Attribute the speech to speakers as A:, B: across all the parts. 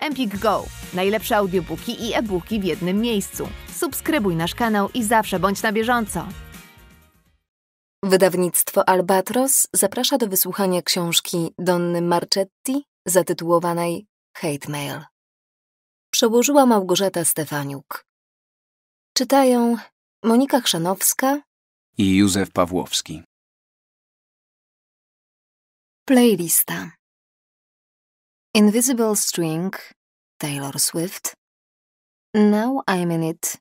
A: Empik Go. Najlepsze audiobooki i e-booki w jednym miejscu. Subskrybuj nasz kanał i zawsze bądź na bieżąco. Wydawnictwo Albatros zaprasza do wysłuchania książki Donny Marchetti zatytułowanej Hate Mail. Przełożyła Małgorzata Stefaniuk. Czytają Monika Chrzanowska i Józef Pawłowski. Playlista Invisible String, Taylor Swift. Now I'm in it,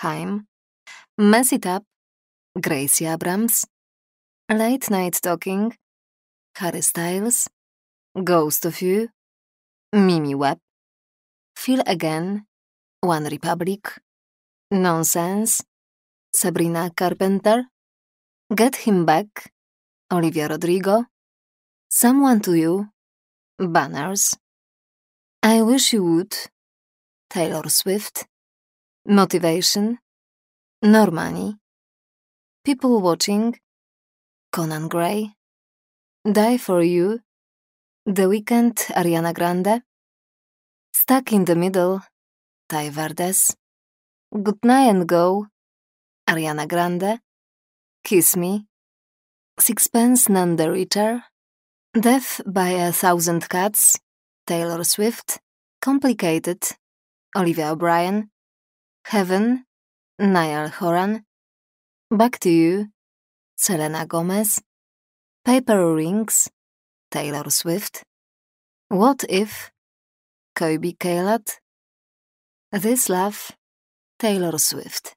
A: Haim. Mess It Up, Gracie Abrams. Late Night Talking, Harry Styles. Ghost of You, Mimi Webb. Feel Again, One Republic. Nonsense, Sabrina Carpenter. Get Him Back, Olivia Rodrigo. Someone to You, Banners. I Wish You Would. Taylor Swift. Motivation. Normani. People Watching. Conan Gray. Die for You. The Weekend Ariana Grande. Stuck in the Middle. Ty Verdes. night and Go. Ariana Grande. Kiss Me. Sixpence None the Richer. Death by a Thousand Cuts, Taylor Swift, Complicated, Olivia O'Brien, Heaven, Niall Horan, Back to You, Selena Gomez, Paper Rings, Taylor Swift, What If, Kobe Kalat, This Love, Taylor Swift.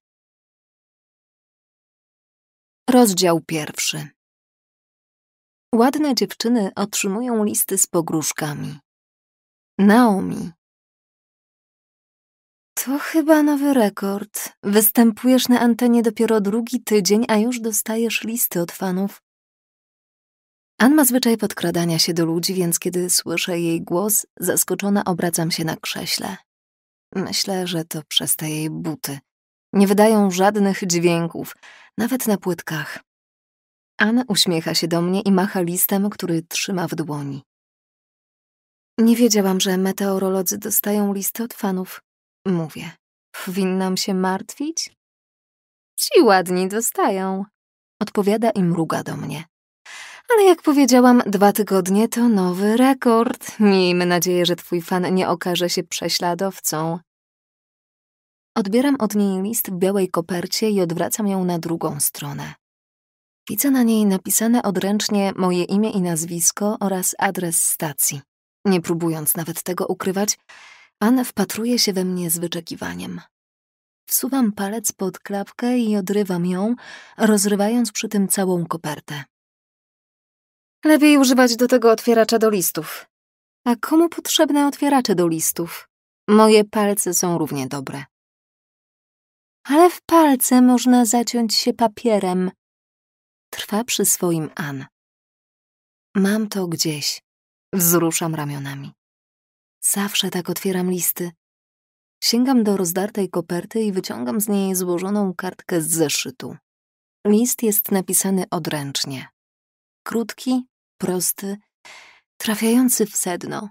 A: Rozdział pierwszy. Ładne dziewczyny otrzymują listy z pogróżkami. Naomi. To chyba nowy rekord. Występujesz na antenie dopiero drugi tydzień, a już dostajesz listy od fanów. Ann ma zwyczaj podkradania się do ludzi, więc kiedy słyszę jej głos, zaskoczona obracam się na krześle. Myślę, że to przez te jej buty. Nie wydają żadnych dźwięków, nawet na płytkach. Anna uśmiecha się do mnie i macha listem, który trzyma w dłoni. Nie wiedziałam, że meteorolodzy dostają listy od fanów. Mówię. Powinnam się martwić? Ci ładni dostają. Odpowiada i mruga do mnie. Ale jak powiedziałam, dwa tygodnie to nowy rekord. Miejmy nadzieję, że twój fan nie okaże się prześladowcą. Odbieram od niej list w białej kopercie i odwracam ją na drugą stronę. Widzę na niej napisane odręcznie moje imię i nazwisko oraz adres stacji. Nie próbując nawet tego ukrywać, Anne wpatruje się we mnie z wyczekiwaniem. Wsuwam palec pod klapkę i odrywam ją, rozrywając przy tym całą kopertę. Lepiej używać do tego otwieracza do listów. A komu potrzebne otwieracze do listów? Moje palce są równie dobre. Ale w palce można zaciąć się papierem, Trwa przy swoim An. Mam to gdzieś. Wzruszam ramionami. Zawsze tak otwieram listy. Sięgam do rozdartej koperty i wyciągam z niej złożoną kartkę z zeszytu. List jest napisany odręcznie. Krótki, prosty, trafiający w sedno.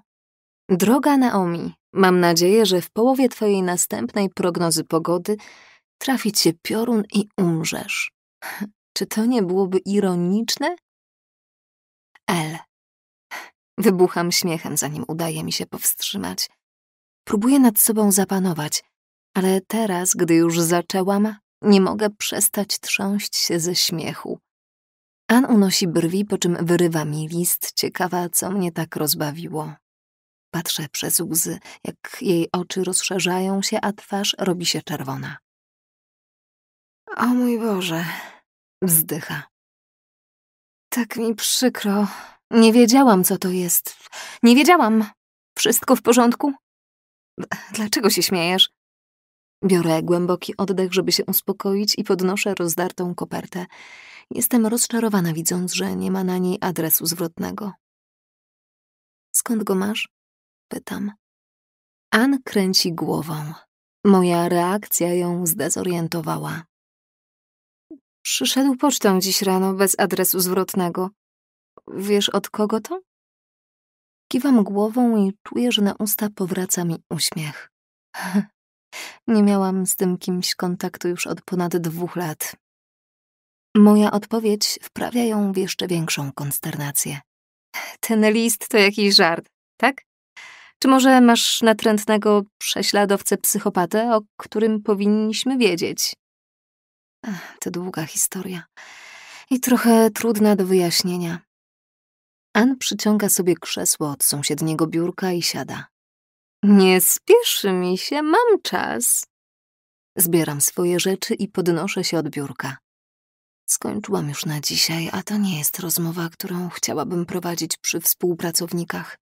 A: Droga Naomi, mam nadzieję, że w połowie twojej następnej prognozy pogody trafi cię piorun i umrzesz. Czy to nie byłoby ironiczne? L. Wybucham śmiechem, zanim udaje mi się powstrzymać. Próbuję nad sobą zapanować, ale teraz, gdy już zaczęłam, nie mogę przestać trząść się ze śmiechu. An unosi brwi, po czym wyrywa mi list, ciekawa, co mnie tak rozbawiło. Patrzę przez łzy, jak jej oczy rozszerzają się, a twarz robi się czerwona. O mój Boże, Wzdycha. Tak mi przykro. Nie wiedziałam, co to jest. Nie wiedziałam. Wszystko w porządku? Dlaczego się śmiejesz? Biorę głęboki oddech, żeby się uspokoić i podnoszę rozdartą kopertę. Jestem rozczarowana, widząc, że nie ma na niej adresu zwrotnego. Skąd go masz? Pytam. Ann kręci głową. Moja reakcja ją zdezorientowała. Przyszedł pocztą dziś rano bez adresu zwrotnego. Wiesz od kogo to? Kiwam głową i czuję, że na usta powraca mi uśmiech. Nie miałam z tym kimś kontaktu już od ponad dwóch lat. Moja odpowiedź wprawia ją w jeszcze większą konsternację. Ten list to jakiś żart, tak? Czy może masz natrętnego prześladowcę psychopatę, o którym powinniśmy wiedzieć? Ech, to długa historia i trochę trudna do wyjaśnienia. Ann przyciąga sobie krzesło od sąsiedniego biurka i siada. Nie spieszy mi się, mam czas. Zbieram swoje rzeczy i podnoszę się od biurka. Skończyłam już na dzisiaj, a to nie jest rozmowa, którą chciałabym prowadzić przy współpracownikach.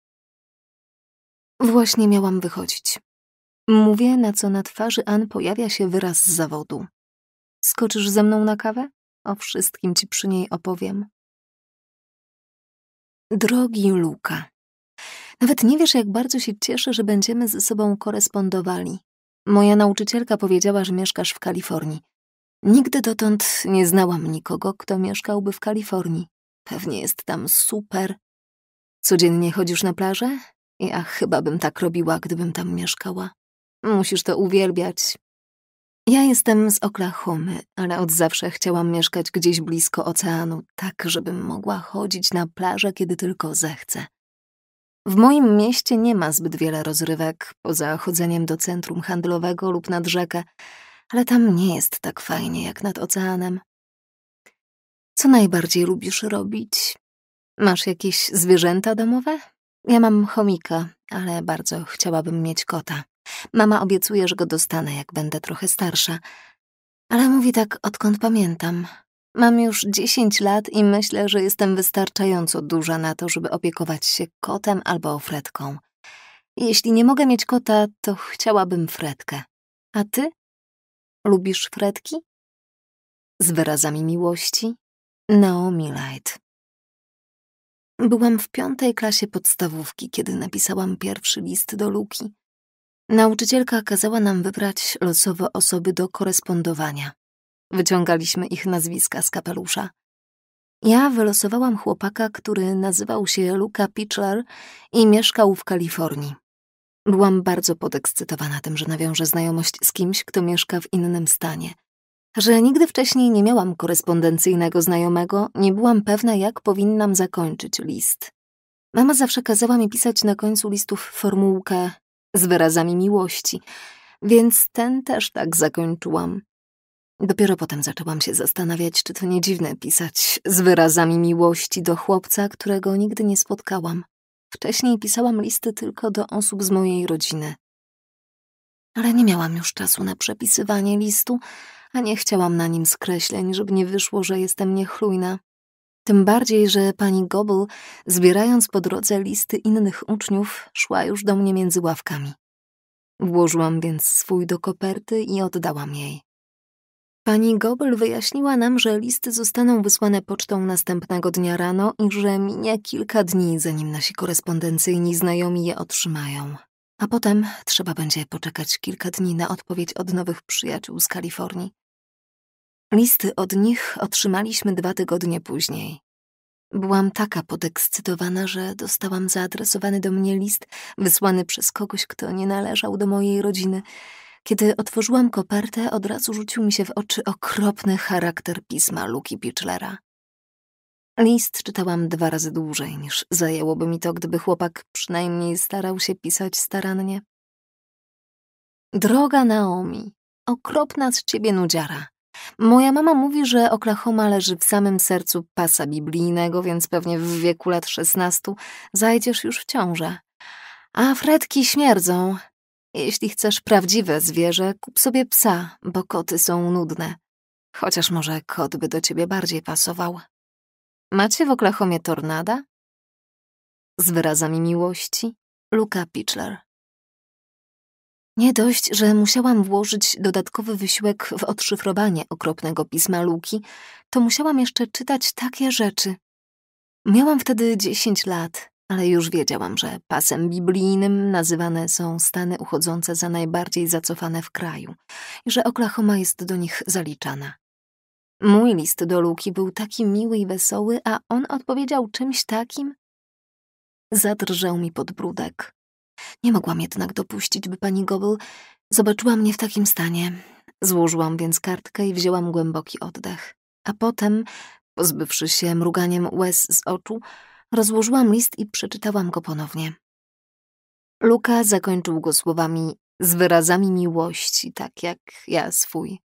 A: Właśnie miałam wychodzić. Mówię, na co na twarzy Ann pojawia się wyraz zawodu. Skoczysz ze mną na kawę? O wszystkim ci przy niej opowiem. Drogi Luka, nawet nie wiesz, jak bardzo się cieszę, że będziemy ze sobą korespondowali. Moja nauczycielka powiedziała, że mieszkasz w Kalifornii. Nigdy dotąd nie znałam nikogo, kto mieszkałby w Kalifornii. Pewnie jest tam super. Codziennie chodzisz na plażę? Ja chyba bym tak robiła, gdybym tam mieszkała. Musisz to uwielbiać. Ja jestem z Oklahomy, ale od zawsze chciałam mieszkać gdzieś blisko oceanu, tak żebym mogła chodzić na plażę, kiedy tylko zechcę. W moim mieście nie ma zbyt wiele rozrywek, poza chodzeniem do centrum handlowego lub nad rzekę, ale tam nie jest tak fajnie jak nad oceanem. Co najbardziej lubisz robić? Masz jakieś zwierzęta domowe? Ja mam chomika, ale bardzo chciałabym mieć kota. Mama obiecuje, że go dostanę, jak będę trochę starsza. Ale mówi tak, odkąd pamiętam. Mam już dziesięć lat i myślę, że jestem wystarczająco duża na to, żeby opiekować się kotem albo fretką. Jeśli nie mogę mieć kota, to chciałabym fretkę. A ty? Lubisz fretki? Z wyrazami miłości? Naomi Light. Byłam w piątej klasie podstawówki, kiedy napisałam pierwszy list do Luki. Nauczycielka kazała nam wybrać losowe osoby do korespondowania. Wyciągaliśmy ich nazwiska z kapelusza. Ja wylosowałam chłopaka, który nazywał się Luca Pichler i mieszkał w Kalifornii. Byłam bardzo podekscytowana tym, że nawiążę znajomość z kimś, kto mieszka w innym stanie. Że nigdy wcześniej nie miałam korespondencyjnego znajomego, nie byłam pewna, jak powinnam zakończyć list. Mama zawsze kazała mi pisać na końcu listów formułkę z wyrazami miłości, więc ten też tak zakończyłam. Dopiero potem zaczęłam się zastanawiać, czy to nie dziwne pisać z wyrazami miłości do chłopca, którego nigdy nie spotkałam. Wcześniej pisałam listy tylko do osób z mojej rodziny. Ale nie miałam już czasu na przepisywanie listu, a nie chciałam na nim skreśleń, żeby nie wyszło, że jestem niechlujna tym bardziej, że pani Gobel, zbierając po drodze listy innych uczniów, szła już do mnie między ławkami. Włożyłam więc swój do koperty i oddałam jej. Pani Gobel wyjaśniła nam, że listy zostaną wysłane pocztą następnego dnia rano i że minie kilka dni, zanim nasi korespondencyjni znajomi je otrzymają. A potem trzeba będzie poczekać kilka dni na odpowiedź od nowych przyjaciół z Kalifornii. Listy od nich otrzymaliśmy dwa tygodnie później. Byłam taka podekscytowana, że dostałam zaadresowany do mnie list wysłany przez kogoś, kto nie należał do mojej rodziny. Kiedy otworzyłam kopertę, od razu rzucił mi się w oczy okropny charakter pisma Luki Pichlera. List czytałam dwa razy dłużej niż zajęłoby mi to, gdyby chłopak przynajmniej starał się pisać starannie. Droga Naomi, okropna z ciebie nudziara. Moja mama mówi, że Oklahoma leży w samym sercu pasa biblijnego, więc pewnie w wieku lat szesnastu zajdziesz już w ciążę. A fretki śmierdzą. Jeśli chcesz prawdziwe zwierzę, kup sobie psa, bo koty są nudne. Chociaż może kot by do ciebie bardziej pasował. Macie w Oklahomie tornada? Z wyrazami miłości, Luka Pichler. Nie dość, że musiałam włożyć dodatkowy wysiłek w odszyfrowanie okropnego pisma Luki, to musiałam jeszcze czytać takie rzeczy. Miałam wtedy dziesięć lat, ale już wiedziałam, że pasem biblijnym nazywane są Stany uchodzące za najbardziej zacofane w kraju i że Oklahoma jest do nich zaliczana. Mój list do Luki był taki miły i wesoły, a on odpowiedział czymś takim? Zadrżał mi podbródek. Nie mogłam jednak dopuścić, by pani Gobel zobaczyła mnie w takim stanie. Złożyłam więc kartkę i wzięłam głęboki oddech. A potem, pozbywszy się mruganiem łez z oczu, rozłożyłam list i przeczytałam go ponownie. Luka zakończył go słowami z wyrazami miłości, tak jak ja swój.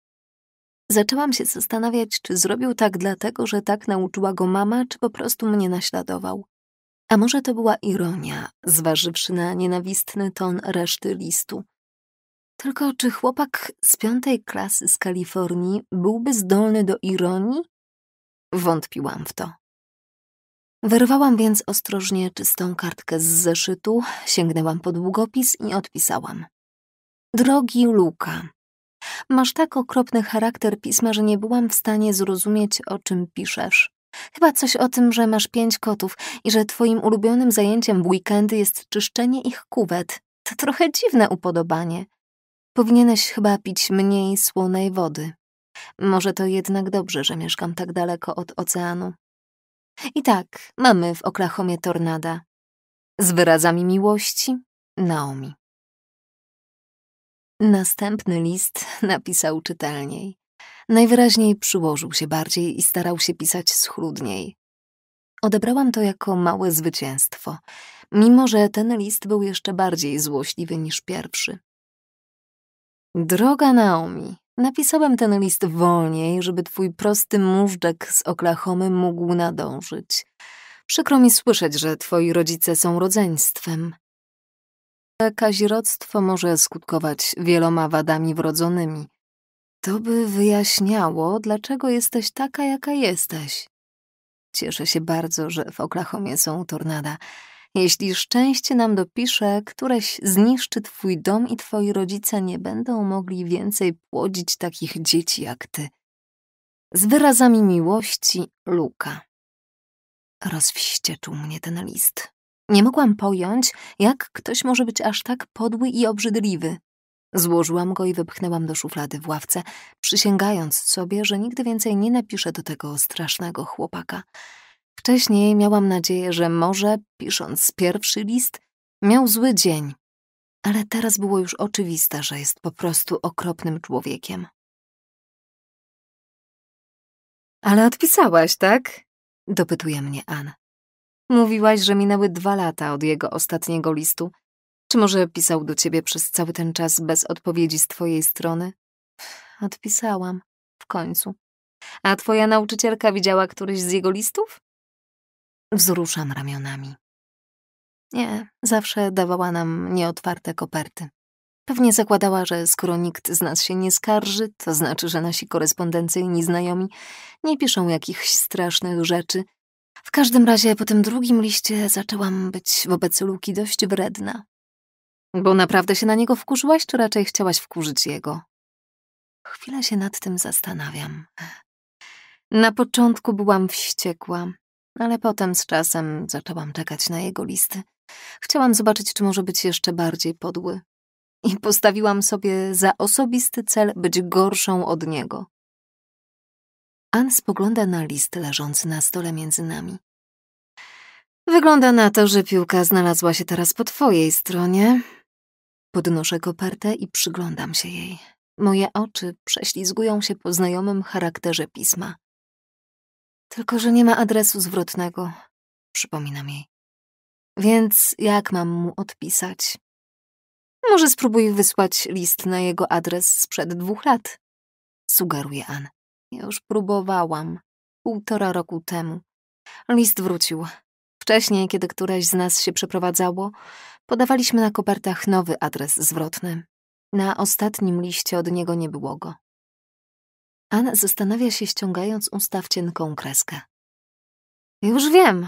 A: Zaczęłam się zastanawiać, czy zrobił tak dlatego, że tak nauczyła go mama, czy po prostu mnie naśladował. A może to była ironia, zważywszy na nienawistny ton reszty listu. Tylko czy chłopak z piątej klasy z Kalifornii byłby zdolny do ironii? Wątpiłam w to. Wyrwałam więc ostrożnie czystą kartkę z zeszytu, sięgnęłam po długopis i odpisałam. Drogi Luka, masz tak okropny charakter pisma, że nie byłam w stanie zrozumieć, o czym piszesz. Chyba coś o tym, że masz pięć kotów i że twoim ulubionym zajęciem w weekendy jest czyszczenie ich kuwet. To trochę dziwne upodobanie. Powinieneś chyba pić mniej słonej wody. Może to jednak dobrze, że mieszkam tak daleko od oceanu. I tak, mamy w Oklahomie tornada. Z wyrazami miłości, Naomi. Następny list napisał czytelniej. Najwyraźniej przyłożył się bardziej i starał się pisać schludniej. Odebrałam to jako małe zwycięstwo, mimo że ten list był jeszcze bardziej złośliwy niż pierwszy. Droga Naomi, napisałem ten list wolniej, żeby twój prosty móżdżek z Oklahomy mógł nadążyć. Przykro mi słyszeć, że twoi rodzice są rodzeństwem. Kazirodztwo może skutkować wieloma wadami wrodzonymi, to by wyjaśniało, dlaczego jesteś taka, jaka jesteś. Cieszę się bardzo, że w Oklahomie są tornada. Jeśli szczęście nam dopisze, któreś zniszczy twój dom i twoi rodzice nie będą mogli więcej płodzić takich dzieci jak ty. Z wyrazami miłości Luka. Rozwścieczył mnie ten list. Nie mogłam pojąć, jak ktoś może być aż tak podły i obrzydliwy. Złożyłam go i wypchnęłam do szuflady w ławce, przysięgając sobie, że nigdy więcej nie napiszę do tego strasznego chłopaka. Wcześniej miałam nadzieję, że może, pisząc pierwszy list, miał zły dzień, ale teraz było już oczywiste, że jest po prostu okropnym człowiekiem. Ale odpisałaś, tak? Dopytuje mnie Ann. Mówiłaś, że minęły dwa lata od jego ostatniego listu czy może pisał do ciebie przez cały ten czas bez odpowiedzi z twojej strony? Odpisałam. W końcu. A twoja nauczycielka widziała któryś z jego listów? Wzruszam ramionami. Nie, zawsze dawała nam nieotwarte koperty. Pewnie zakładała, że skoro nikt z nas się nie skarży, to znaczy, że nasi korespondencyjni znajomi nie piszą jakichś strasznych rzeczy. W każdym razie po tym drugim liście zaczęłam być wobec Luki dość wredna. Bo naprawdę się na niego wkurzyłaś, czy raczej chciałaś wkurzyć jego? Chwilę się nad tym zastanawiam. Na początku byłam wściekła, ale potem z czasem zaczęłam czekać na jego listy. Chciałam zobaczyć, czy może być jeszcze bardziej podły. I postawiłam sobie za osobisty cel być gorszą od niego. Ann spogląda na list leżący na stole między nami. Wygląda na to, że piłka znalazła się teraz po twojej stronie, Podnoszę kopertę i przyglądam się jej. Moje oczy prześlizgują się po znajomym charakterze pisma. Tylko, że nie ma adresu zwrotnego, przypominam jej. Więc jak mam mu odpisać? Może spróbuj wysłać list na jego adres sprzed dwóch lat, sugeruje Ann. już próbowałam, półtora roku temu. List wrócił. Wcześniej, kiedy któreś z nas się przeprowadzało, Podawaliśmy na kopertach nowy adres zwrotny. Na ostatnim liście od niego nie było go. Ann zastanawia się, ściągając usta w cienką kreskę. Już wiem.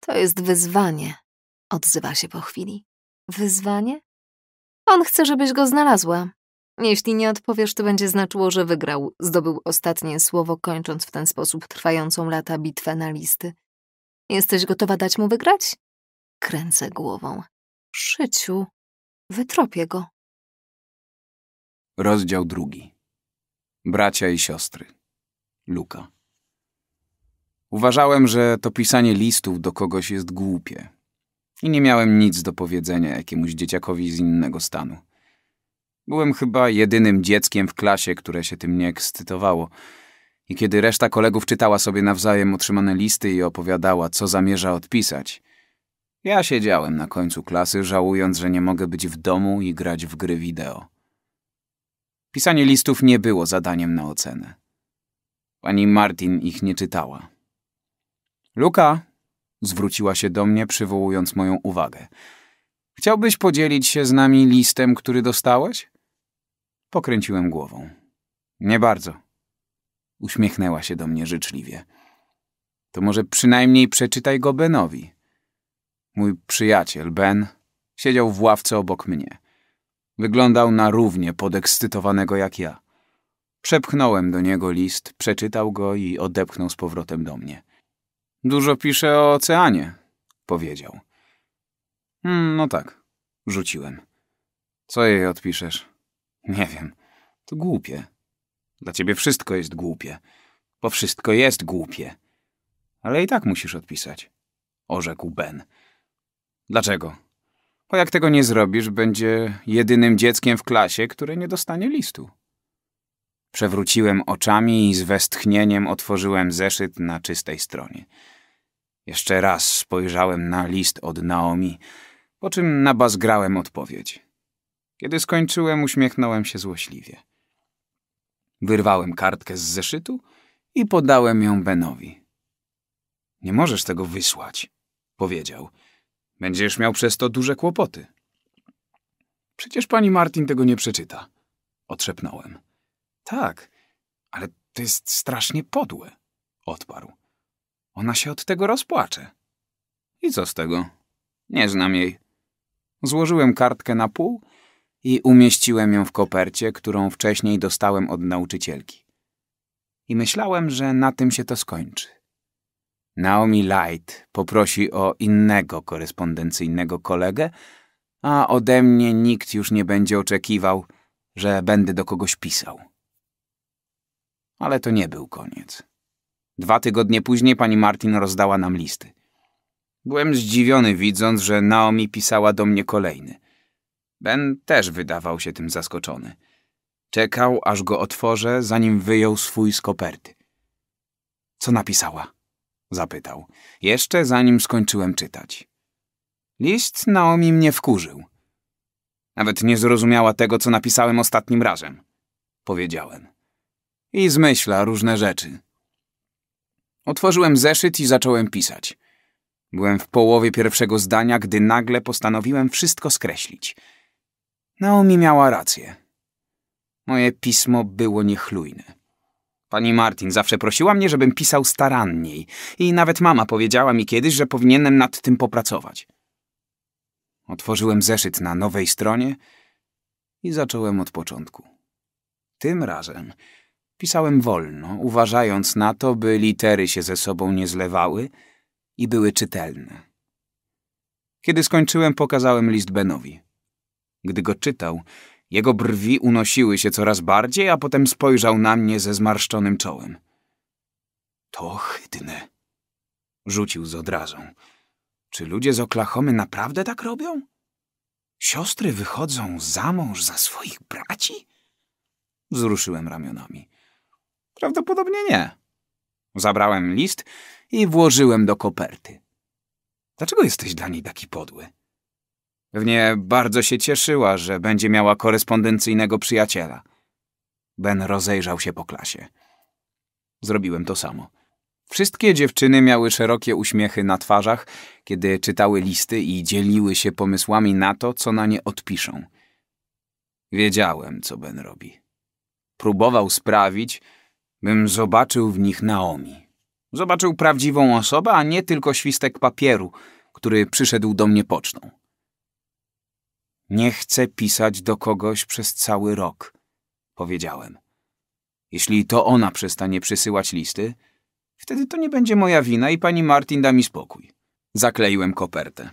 A: To jest wyzwanie, odzywa się po chwili. Wyzwanie? On chce, żebyś go znalazła. Jeśli nie odpowiesz, to będzie znaczyło, że wygrał. Zdobył ostatnie słowo, kończąc w ten sposób trwającą lata bitwę na listy. Jesteś gotowa dać mu wygrać? Kręcę głową. Szyciu, wytropię go.
B: Rozdział drugi. Bracia i siostry. Luka. Uważałem, że to pisanie listów do kogoś jest głupie. I nie miałem nic do powiedzenia jakiemuś dzieciakowi z innego stanu. Byłem chyba jedynym dzieckiem w klasie, które się tym nie ekscytowało. I kiedy reszta kolegów czytała sobie nawzajem otrzymane listy i opowiadała, co zamierza odpisać, ja siedziałem na końcu klasy, żałując, że nie mogę być w domu i grać w gry wideo. Pisanie listów nie było zadaniem na ocenę. Pani Martin ich nie czytała. Luka, zwróciła się do mnie, przywołując moją uwagę. Chciałbyś podzielić się z nami listem, który dostałeś? Pokręciłem głową. Nie bardzo. Uśmiechnęła się do mnie życzliwie. To może przynajmniej przeczytaj go Benowi. Mój przyjaciel, Ben, siedział w ławce obok mnie. Wyglądał na równie podekscytowanego jak ja. Przepchnąłem do niego list, przeczytał go i odepchnął z powrotem do mnie. Dużo pisze o oceanie, powiedział. Hmm, no tak, rzuciłem. Co jej odpiszesz? Nie wiem. To głupie. Dla ciebie wszystko jest głupie. Bo wszystko jest głupie. Ale i tak musisz odpisać, orzekł Ben. Dlaczego? Bo jak tego nie zrobisz, będzie jedynym dzieckiem w klasie, które nie dostanie listu. Przewróciłem oczami i z westchnieniem otworzyłem zeszyt na czystej stronie. Jeszcze raz spojrzałem na list od Naomi, po czym nabazgrałem odpowiedź. Kiedy skończyłem, uśmiechnąłem się złośliwie. Wyrwałem kartkę z zeszytu i podałem ją Benowi. Nie możesz tego wysłać, powiedział. Będziesz miał przez to duże kłopoty. Przecież pani Martin tego nie przeczyta. Otrzepnąłem. Tak, ale to jest strasznie podłe. Odparł. Ona się od tego rozpłacze. I co z tego? Nie znam jej. Złożyłem kartkę na pół i umieściłem ją w kopercie, którą wcześniej dostałem od nauczycielki. I myślałem, że na tym się to skończy. Naomi Light poprosi o innego korespondencyjnego kolegę, a ode mnie nikt już nie będzie oczekiwał, że będę do kogoś pisał. Ale to nie był koniec. Dwa tygodnie później pani Martin rozdała nam listy. Byłem zdziwiony widząc, że Naomi pisała do mnie kolejny. Ben też wydawał się tym zaskoczony. Czekał, aż go otworzę, zanim wyjął swój z koperty. Co napisała? Zapytał. Jeszcze zanim skończyłem czytać. List Naomi mnie wkurzył. Nawet nie zrozumiała tego, co napisałem ostatnim razem. Powiedziałem. I zmyśla różne rzeczy. Otworzyłem zeszyt i zacząłem pisać. Byłem w połowie pierwszego zdania, gdy nagle postanowiłem wszystko skreślić. Naomi miała rację. Moje pismo było niechlujne. Pani Martin zawsze prosiła mnie, żebym pisał staranniej i nawet mama powiedziała mi kiedyś, że powinienem nad tym popracować. Otworzyłem zeszyt na nowej stronie i zacząłem od początku. Tym razem pisałem wolno, uważając na to, by litery się ze sobą nie zlewały i były czytelne. Kiedy skończyłem, pokazałem list Benowi. Gdy go czytał, jego brwi unosiły się coraz bardziej, a potem spojrzał na mnie ze zmarszczonym czołem. To chydne, rzucił z odrazą. Czy ludzie z Oklahomy naprawdę tak robią? Siostry wychodzą za mąż za swoich braci? Wzruszyłem ramionami. Prawdopodobnie nie. Zabrałem list i włożyłem do koperty. Dlaczego jesteś dla niej taki podły? Pewnie bardzo się cieszyła, że będzie miała korespondencyjnego przyjaciela. Ben rozejrzał się po klasie. Zrobiłem to samo. Wszystkie dziewczyny miały szerokie uśmiechy na twarzach, kiedy czytały listy i dzieliły się pomysłami na to, co na nie odpiszą. Wiedziałem, co Ben robi. Próbował sprawić, bym zobaczył w nich Naomi. Zobaczył prawdziwą osobę, a nie tylko świstek papieru, który przyszedł do mnie pocztą. Nie chcę pisać do kogoś przez cały rok, powiedziałem. Jeśli to ona przestanie przysyłać listy, wtedy to nie będzie moja wina i pani Martin da mi spokój. Zakleiłem kopertę.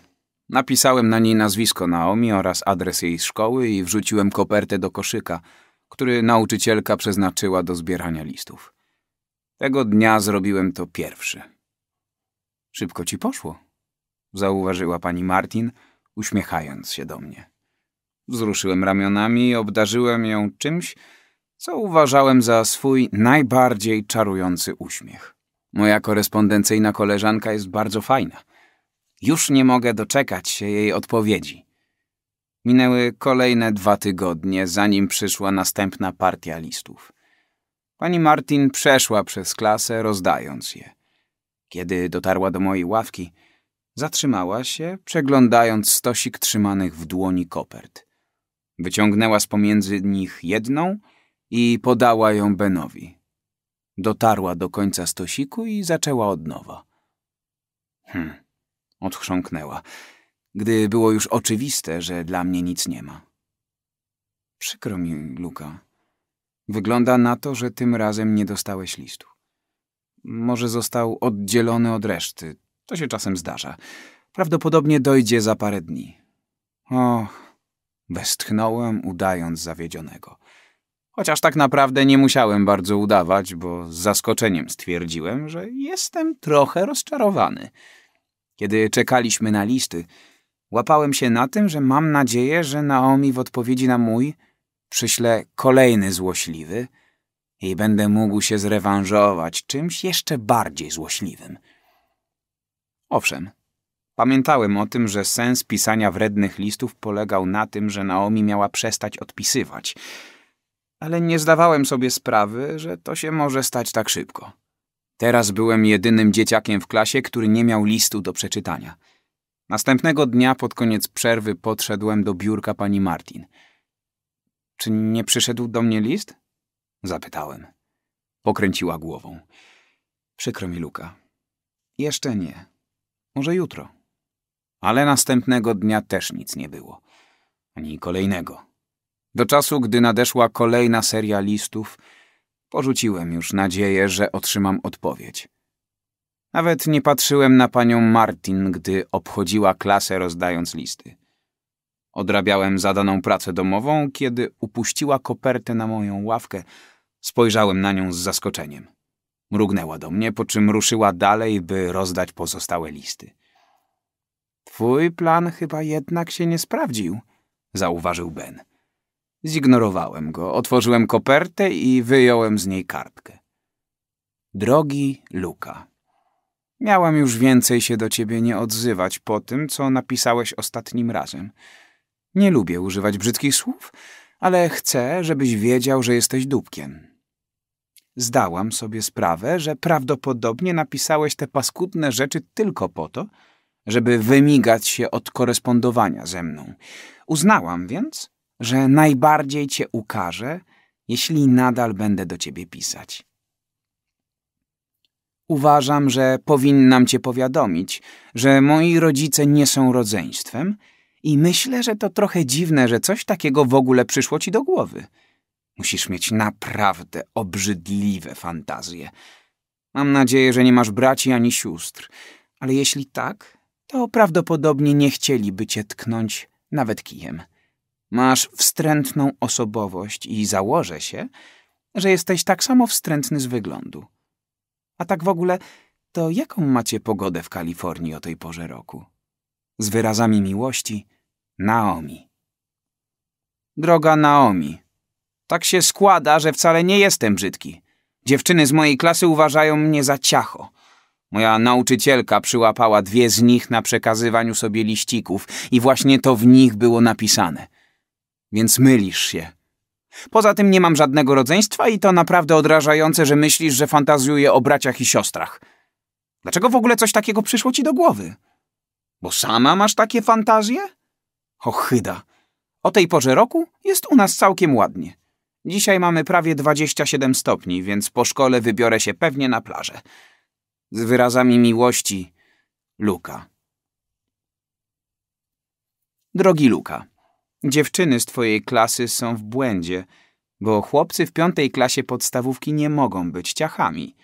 B: Napisałem na niej nazwisko Naomi oraz adres jej szkoły i wrzuciłem kopertę do koszyka, który nauczycielka przeznaczyła do zbierania listów. Tego dnia zrobiłem to pierwszy. Szybko ci poszło, zauważyła pani Martin, uśmiechając się do mnie. Wzruszyłem ramionami i obdarzyłem ją czymś, co uważałem za swój najbardziej czarujący uśmiech. Moja korespondencyjna koleżanka jest bardzo fajna. Już nie mogę doczekać się jej odpowiedzi. Minęły kolejne dwa tygodnie, zanim przyszła następna partia listów. Pani Martin przeszła przez klasę, rozdając je. Kiedy dotarła do mojej ławki, zatrzymała się, przeglądając stosik trzymanych w dłoni kopert. Wyciągnęła z pomiędzy nich jedną i podała ją Benowi. Dotarła do końca stosiku i zaczęła od nowa. Hm, odchrząknęła, gdy było już oczywiste, że dla mnie nic nie ma. Przykro mi, Luka. Wygląda na to, że tym razem nie dostałeś listu. Może został oddzielony od reszty. To się czasem zdarza. Prawdopodobnie dojdzie za parę dni. Och, Westchnąłem, udając zawiedzionego. Chociaż tak naprawdę nie musiałem bardzo udawać, bo z zaskoczeniem stwierdziłem, że jestem trochę rozczarowany. Kiedy czekaliśmy na listy, łapałem się na tym, że mam nadzieję, że Naomi w odpowiedzi na mój przyśle kolejny złośliwy i będę mógł się zrewanżować czymś jeszcze bardziej złośliwym. Owszem, Pamiętałem o tym, że sens pisania wrednych listów polegał na tym, że Naomi miała przestać odpisywać. Ale nie zdawałem sobie sprawy, że to się może stać tak szybko. Teraz byłem jedynym dzieciakiem w klasie, który nie miał listu do przeczytania. Następnego dnia pod koniec przerwy podszedłem do biurka pani Martin. Czy nie przyszedł do mnie list? Zapytałem. Pokręciła głową. Przykro mi, Luka. Jeszcze nie. Może jutro ale następnego dnia też nic nie było. Ani kolejnego. Do czasu, gdy nadeszła kolejna seria listów, porzuciłem już nadzieję, że otrzymam odpowiedź. Nawet nie patrzyłem na panią Martin, gdy obchodziła klasę rozdając listy. Odrabiałem zadaną pracę domową, kiedy upuściła kopertę na moją ławkę. Spojrzałem na nią z zaskoczeniem. Mrugnęła do mnie, po czym ruszyła dalej, by rozdać pozostałe listy. Twój plan chyba jednak się nie sprawdził, zauważył Ben. Zignorowałem go, otworzyłem kopertę i wyjąłem z niej kartkę. Drogi Luka, miałam już więcej się do ciebie nie odzywać po tym, co napisałeś ostatnim razem. Nie lubię używać brzydkich słów, ale chcę, żebyś wiedział, że jesteś dupkiem. Zdałam sobie sprawę, że prawdopodobnie napisałeś te paskudne rzeczy tylko po to, żeby wymigać się od korespondowania ze mną. Uznałam więc, że najbardziej cię ukarzę, jeśli nadal będę do ciebie pisać. Uważam, że powinnam cię powiadomić, że moi rodzice nie są rodzeństwem i myślę, że to trochę dziwne, że coś takiego w ogóle przyszło ci do głowy. Musisz mieć naprawdę obrzydliwe fantazje. Mam nadzieję, że nie masz braci ani sióstr, ale jeśli tak, to prawdopodobnie nie chcieliby cię tknąć nawet kijem. Masz wstrętną osobowość i założę się, że jesteś tak samo wstrętny z wyglądu. A tak w ogóle, to jaką macie pogodę w Kalifornii o tej porze roku? Z wyrazami miłości Naomi. Droga Naomi, tak się składa, że wcale nie jestem brzydki. Dziewczyny z mojej klasy uważają mnie za ciacho. Moja nauczycielka przyłapała dwie z nich na przekazywaniu sobie liścików i właśnie to w nich było napisane. Więc mylisz się. Poza tym nie mam żadnego rodzeństwa i to naprawdę odrażające, że myślisz, że fantazjuję o braciach i siostrach. Dlaczego w ogóle coś takiego przyszło ci do głowy? Bo sama masz takie fantazje? Ochyda. O tej porze roku jest u nas całkiem ładnie. Dzisiaj mamy prawie 27 stopni, więc po szkole wybiorę się pewnie na plażę z wyrazami miłości. Luka. Drogi Luka, dziewczyny z twojej klasy są w błędzie, bo chłopcy w piątej klasie podstawówki nie mogą być ciachami.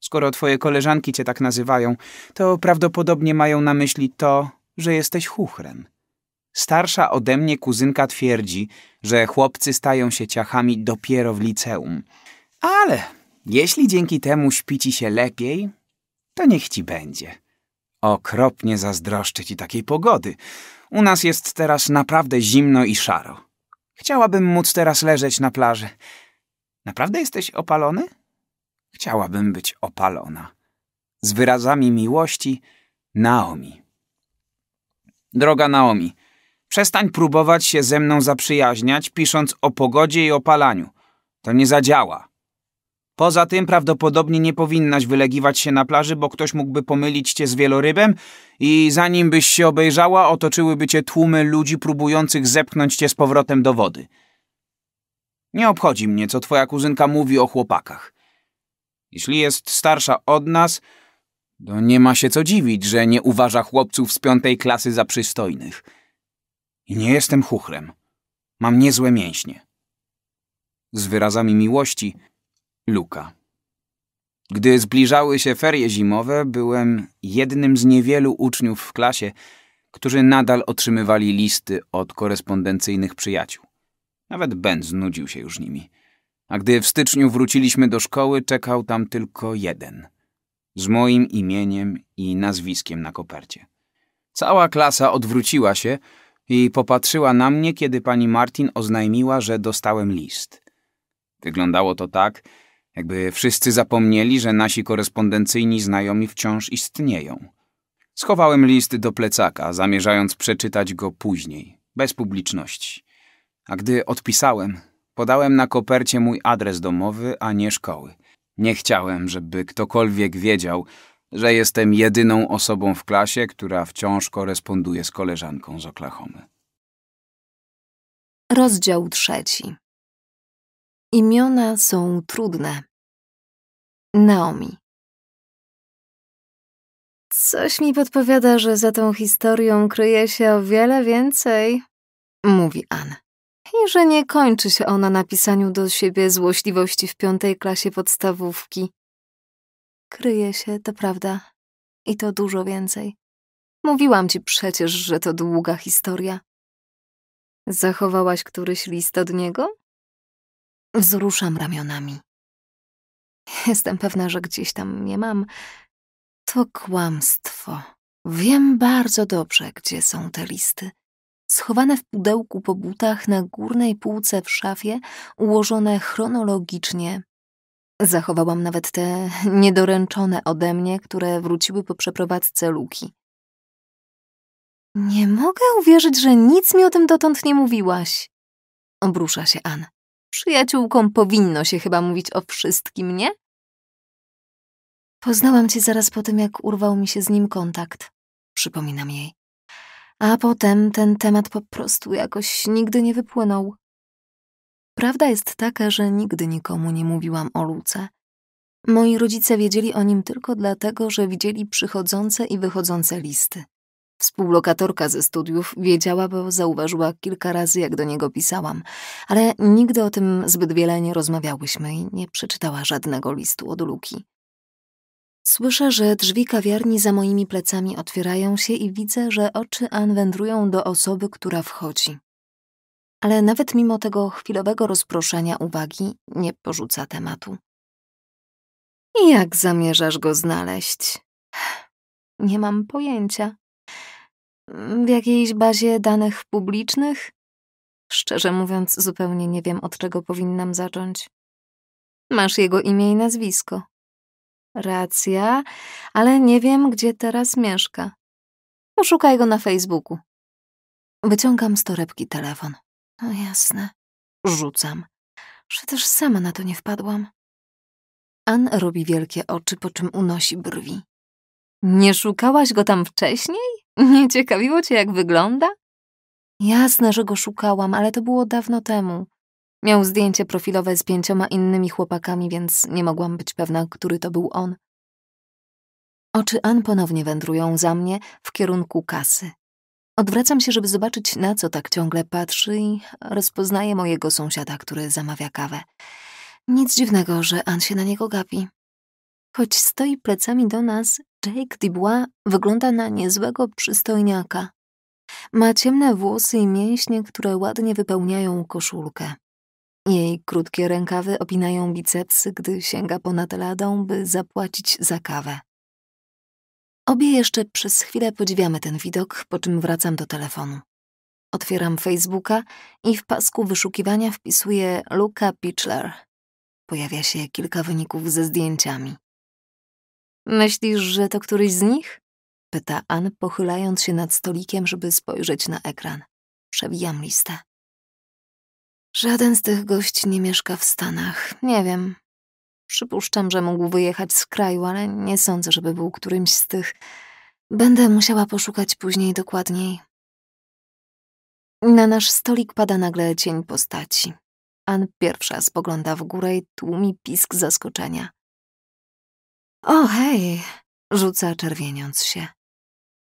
B: Skoro twoje koleżanki cię tak nazywają, to prawdopodobnie mają na myśli to, że jesteś chuchrem. Starsza ode mnie kuzynka twierdzi, że chłopcy stają się ciachami dopiero w liceum. Ale jeśli dzięki temu śpi ci się lepiej, to niech ci będzie. Okropnie zazdroszczę ci takiej pogody. U nas jest teraz naprawdę zimno i szaro. Chciałabym móc teraz leżeć na plaży. Naprawdę jesteś opalony? Chciałabym być opalona. Z wyrazami miłości Naomi. Droga Naomi, przestań próbować się ze mną zaprzyjaźniać, pisząc o pogodzie i opalaniu. To nie zadziała. Poza tym prawdopodobnie nie powinnaś wylegiwać się na plaży, bo ktoś mógłby pomylić cię z wielorybem i zanim byś się obejrzała, otoczyłyby cię tłumy ludzi próbujących zepchnąć cię z powrotem do wody. Nie obchodzi mnie, co twoja kuzynka mówi o chłopakach. Jeśli jest starsza od nas, to nie ma się co dziwić, że nie uważa chłopców z piątej klasy za przystojnych. I nie jestem chuchrem. Mam niezłe mięśnie. Z wyrazami miłości Luka. Gdy zbliżały się ferie zimowe, byłem jednym z niewielu uczniów w klasie, którzy nadal otrzymywali listy od korespondencyjnych przyjaciół. Nawet Ben znudził się już nimi. A gdy w styczniu wróciliśmy do szkoły, czekał tam tylko jeden. Z moim imieniem i nazwiskiem na kopercie. Cała klasa odwróciła się i popatrzyła na mnie, kiedy pani Martin oznajmiła, że dostałem list. Wyglądało to tak, jakby wszyscy zapomnieli, że nasi korespondencyjni znajomi wciąż istnieją. Schowałem list do plecaka, zamierzając przeczytać go później, bez publiczności. A gdy odpisałem, podałem na kopercie mój adres domowy, a nie szkoły. Nie chciałem, żeby ktokolwiek wiedział, że jestem jedyną osobą w klasie, która wciąż koresponduje z koleżanką z Oklahomy.
A: Rozdział trzeci. Imiona są trudne. Naomi. Coś mi podpowiada, że za tą historią kryje się o wiele więcej, mówi Anne. I że nie kończy się ona napisaniu do siebie złośliwości w piątej klasie podstawówki. Kryje się, to prawda. I to dużo więcej. Mówiłam ci przecież, że to długa historia. Zachowałaś któryś list od niego? Wzruszam ramionami. Jestem pewna, że gdzieś tam nie mam. To kłamstwo. Wiem bardzo dobrze, gdzie są te listy. Schowane w pudełku po butach na górnej półce w szafie, ułożone chronologicznie. Zachowałam nawet te niedoręczone ode mnie, które wróciły po przeprowadzce Luki. Nie mogę uwierzyć, że nic mi o tym dotąd nie mówiłaś. Obrusza się Ann. Przyjaciółkom powinno się chyba mówić o wszystkim, nie? Poznałam cię zaraz po tym, jak urwał mi się z nim kontakt, przypominam jej. A potem ten temat po prostu jakoś nigdy nie wypłynął. Prawda jest taka, że nigdy nikomu nie mówiłam o Luce. Moi rodzice wiedzieli o nim tylko dlatego, że widzieli przychodzące i wychodzące listy. Współlokatorka ze studiów wiedziała, bo zauważyła kilka razy, jak do niego pisałam, ale nigdy o tym zbyt wiele nie rozmawiałyśmy i nie przeczytała żadnego listu od Luki. Słyszę, że drzwi kawiarni za moimi plecami otwierają się i widzę, że oczy Ann wędrują do osoby, która wchodzi. Ale nawet mimo tego chwilowego rozproszenia uwagi nie porzuca tematu. Jak zamierzasz go znaleźć? Nie mam pojęcia. W jakiejś bazie danych publicznych? Szczerze mówiąc, zupełnie nie wiem, od czego powinnam zacząć. Masz jego imię i nazwisko. Racja, ale nie wiem, gdzie teraz mieszka. Poszukaj go na Facebooku. Wyciągam z torebki telefon. No jasne. Rzucam. Przecież sama na to nie wpadłam. Ann robi wielkie oczy, po czym unosi brwi. Nie szukałaś go tam wcześniej? Nie ciekawiło cię, jak wygląda? Jasne, że go szukałam, ale to było dawno temu. Miał zdjęcie profilowe z pięcioma innymi chłopakami, więc nie mogłam być pewna, który to był on. Oczy An ponownie wędrują za mnie w kierunku kasy. Odwracam się, żeby zobaczyć, na co tak ciągle patrzy i rozpoznaję mojego sąsiada, który zamawia kawę. Nic dziwnego, że An się na niego gapi. Choć stoi plecami do nas, Jake Dubois wygląda na niezłego przystojniaka. Ma ciemne włosy i mięśnie, które ładnie wypełniają koszulkę. Jej krótkie rękawy opinają bicepsy, gdy sięga ponad ladą, by zapłacić za kawę. Obie jeszcze przez chwilę podziwiamy ten widok, po czym wracam do telefonu. Otwieram Facebooka i w pasku wyszukiwania wpisuję Luka Pitchler. Pojawia się kilka wyników ze zdjęciami. Myślisz, że to któryś z nich? Pyta Ann, pochylając się nad stolikiem, żeby spojrzeć na ekran. Przewijam listę. Żaden z tych gości nie mieszka w Stanach. Nie wiem. Przypuszczam, że mógł wyjechać z kraju, ale nie sądzę, żeby był którymś z tych. Będę musiała poszukać później dokładniej. Na nasz stolik pada nagle cień postaci. Ann pierwsza spogląda w górę i tłumi pisk zaskoczenia. O hej, rzuca czerwieniąc się.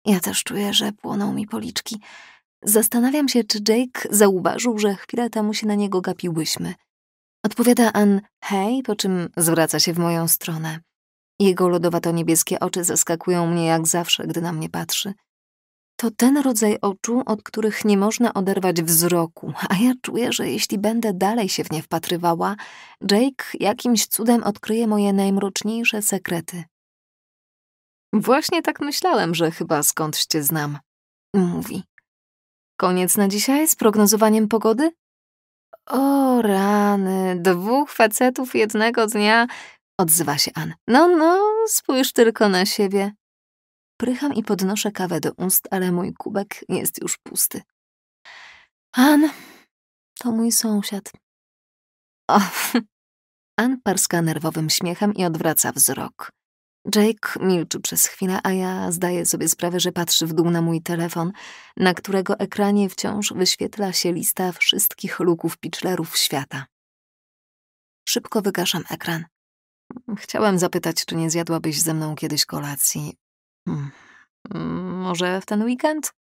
A: Ja też czuję, że płoną mi policzki. Zastanawiam się, czy Jake zauważył, że chwilę temu się na niego gapiłyśmy. Odpowiada Ann hej, po czym zwraca się w moją stronę. Jego lodowato-niebieskie oczy zaskakują mnie jak zawsze, gdy na mnie patrzy. To ten rodzaj oczu, od których nie można oderwać wzroku, a ja czuję, że jeśli będę dalej się w nie wpatrywała, Jake jakimś cudem odkryje moje najmroczniejsze sekrety. Właśnie tak myślałem, że chyba skądś cię znam, mówi. Koniec na dzisiaj z prognozowaniem pogody? O rany, dwóch facetów jednego dnia, odzywa się Ann. No, no, spójrz tylko na siebie. Prycham i podnoszę kawę do ust, ale mój kubek jest już pusty. An, to mój sąsiad. Och. An parska nerwowym śmiechem i odwraca wzrok. Jake milczy przez chwilę, a ja zdaję sobie sprawę, że patrzy w dół na mój telefon, na którego ekranie wciąż wyświetla się lista wszystkich luków piczlerów świata. Szybko wygaszam ekran. Chciałem zapytać, czy nie zjadłabyś ze mną kiedyś kolacji, Hmm. Mm, może w ten weekend?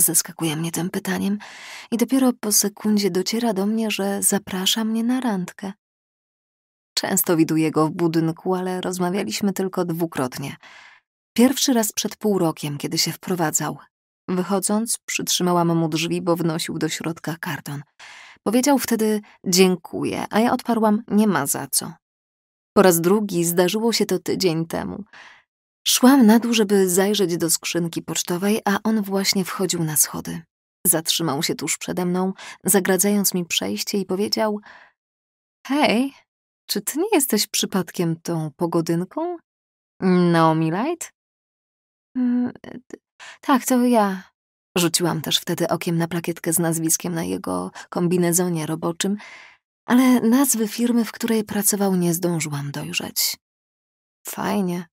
A: Zaskakuje mnie tym pytaniem i dopiero po sekundzie dociera do mnie, że zaprasza mnie na randkę. Często widuję go w budynku, ale rozmawialiśmy tylko dwukrotnie. Pierwszy raz przed pół rokiem, kiedy się wprowadzał. Wychodząc, przytrzymałam mu drzwi, bo wnosił do środka karton. Powiedział wtedy dziękuję, a ja odparłam nie ma za co. Po raz drugi zdarzyło się to tydzień temu. Szłam na dół, żeby zajrzeć do skrzynki pocztowej, a on właśnie wchodził na schody. Zatrzymał się tuż przede mną, zagradzając mi przejście i powiedział: Hej, czy ty nie jesteś przypadkiem tą pogodynką? Naomi Light? Mm, tak, to ja. Rzuciłam też wtedy okiem na plakietkę z nazwiskiem na jego kombinezonie roboczym, ale nazwy firmy, w której pracował, nie zdążyłam dojrzeć. Fajnie,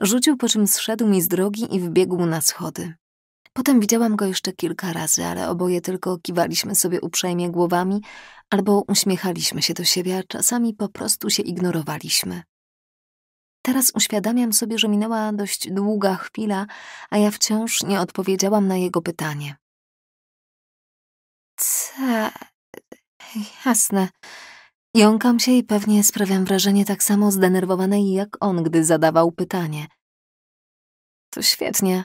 A: Rzucił, po czym zszedł mi z drogi i wbiegł na schody. Potem widziałam go jeszcze kilka razy, ale oboje tylko kiwaliśmy sobie uprzejmie głowami albo uśmiechaliśmy się do siebie, a czasami po prostu się ignorowaliśmy. Teraz uświadamiam sobie, że minęła dość długa chwila, a ja wciąż nie odpowiedziałam na jego pytanie. Ca... jasne... Jąkam się i pewnie sprawiam wrażenie tak samo zdenerwowanej jak on, gdy zadawał pytanie. To świetnie.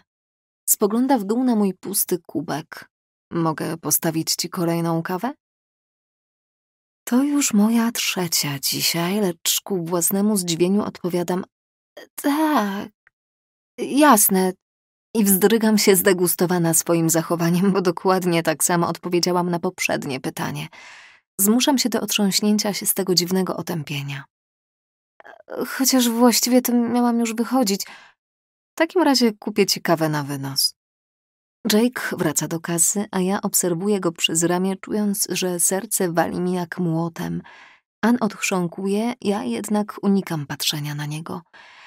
A: Spogląda w dół na mój pusty kubek. Mogę postawić ci kolejną kawę? To już moja trzecia dzisiaj, lecz ku własnemu zdziwieniu odpowiadam e, tak, jasne. I wzdrygam się zdegustowana swoim zachowaniem, bo dokładnie tak samo odpowiedziałam na poprzednie pytanie. Zmuszam się do otrząśnięcia się z tego dziwnego otępienia. Chociaż właściwie tym miałam już wychodzić. W takim razie kupię ci kawę na wynos. Jake wraca do kasy, a ja obserwuję go przez ramię, czując, że serce wali mi jak młotem. Ann odchrząkuje, ja jednak unikam patrzenia na niego.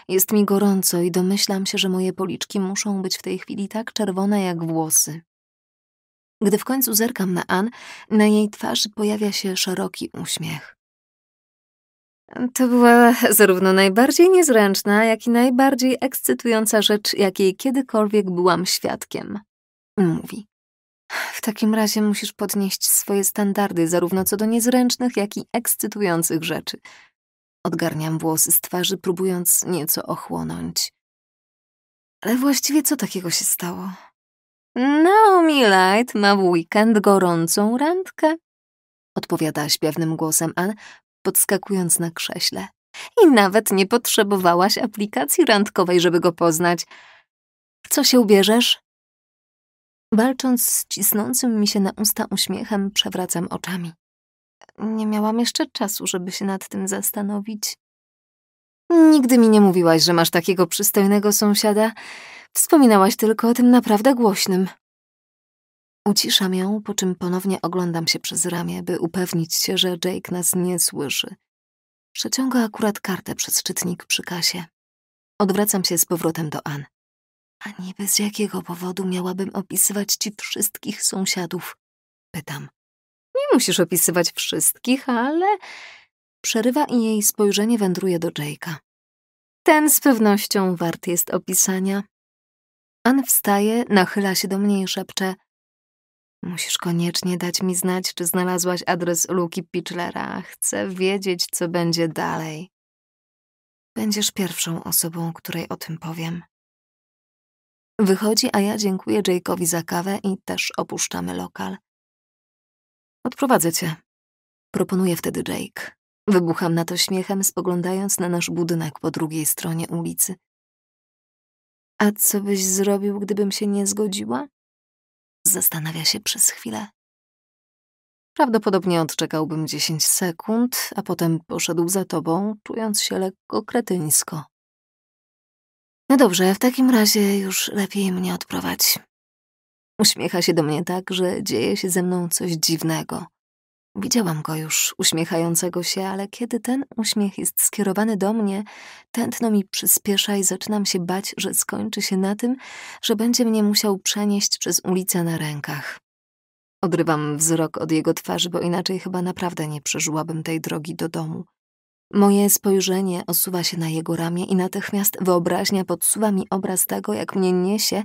A: Jest mi gorąco i domyślam się, że moje policzki muszą być w tej chwili tak czerwone jak włosy. Gdy w końcu zerkam na Ann, na jej twarzy pojawia się szeroki uśmiech. To była zarówno najbardziej niezręczna, jak i najbardziej ekscytująca rzecz, jakiej kiedykolwiek byłam świadkiem. Mówi. W takim razie musisz podnieść swoje standardy zarówno co do niezręcznych, jak i ekscytujących rzeczy. Odgarniam włosy z twarzy, próbując nieco ochłonąć. Ale właściwie co takiego się stało? Naomi Light ma w weekend gorącą randkę, odpowiada śpiewnym głosem Ann, podskakując na krześle. I nawet nie potrzebowałaś aplikacji randkowej, żeby go poznać. Co się ubierzesz? Walcząc z cisnącym mi się na usta uśmiechem, przewracam oczami. Nie miałam jeszcze czasu, żeby się nad tym zastanowić. Nigdy mi nie mówiłaś, że masz takiego przystojnego sąsiada. Wspominałaś tylko o tym naprawdę głośnym. Uciszam ją, po czym ponownie oglądam się przez ramię, by upewnić się, że Jake nas nie słyszy. Przeciąga akurat kartę przez czytnik przy kasie. Odwracam się z powrotem do Ann. A niby z jakiego powodu miałabym opisywać ci wszystkich sąsiadów? Pytam. Nie musisz opisywać wszystkich, ale... Przerywa i jej spojrzenie wędruje do Jake'a. Ten z pewnością wart jest opisania. Ann wstaje, nachyla się do mnie i szepcze. Musisz koniecznie dać mi znać, czy znalazłaś adres Luki Pitchlera. Chcę wiedzieć, co będzie dalej. Będziesz pierwszą osobą, której o tym powiem. Wychodzi, a ja dziękuję Jake'owi za kawę i też opuszczamy lokal. Odprowadzę cię. Proponuje wtedy Jake. Wybucham na to śmiechem, spoglądając na nasz budynek po drugiej stronie ulicy. A co byś zrobił, gdybym się nie zgodziła? Zastanawia się przez chwilę. Prawdopodobnie odczekałbym dziesięć sekund, a potem poszedł za tobą, czując się lekko kretyńsko. No dobrze, w takim razie już lepiej mnie odprowadź. Uśmiecha się do mnie tak, że dzieje się ze mną coś dziwnego. Widziałam go już uśmiechającego się, ale kiedy ten uśmiech jest skierowany do mnie, tętno mi przyspiesza i zaczynam się bać, że skończy się na tym, że będzie mnie musiał przenieść przez ulicę na rękach. Odrywam wzrok od jego twarzy, bo inaczej chyba naprawdę nie przeżyłabym tej drogi do domu. Moje spojrzenie osuwa się na jego ramię i natychmiast wyobraźnia podsuwa mi obraz tego, jak mnie niesie,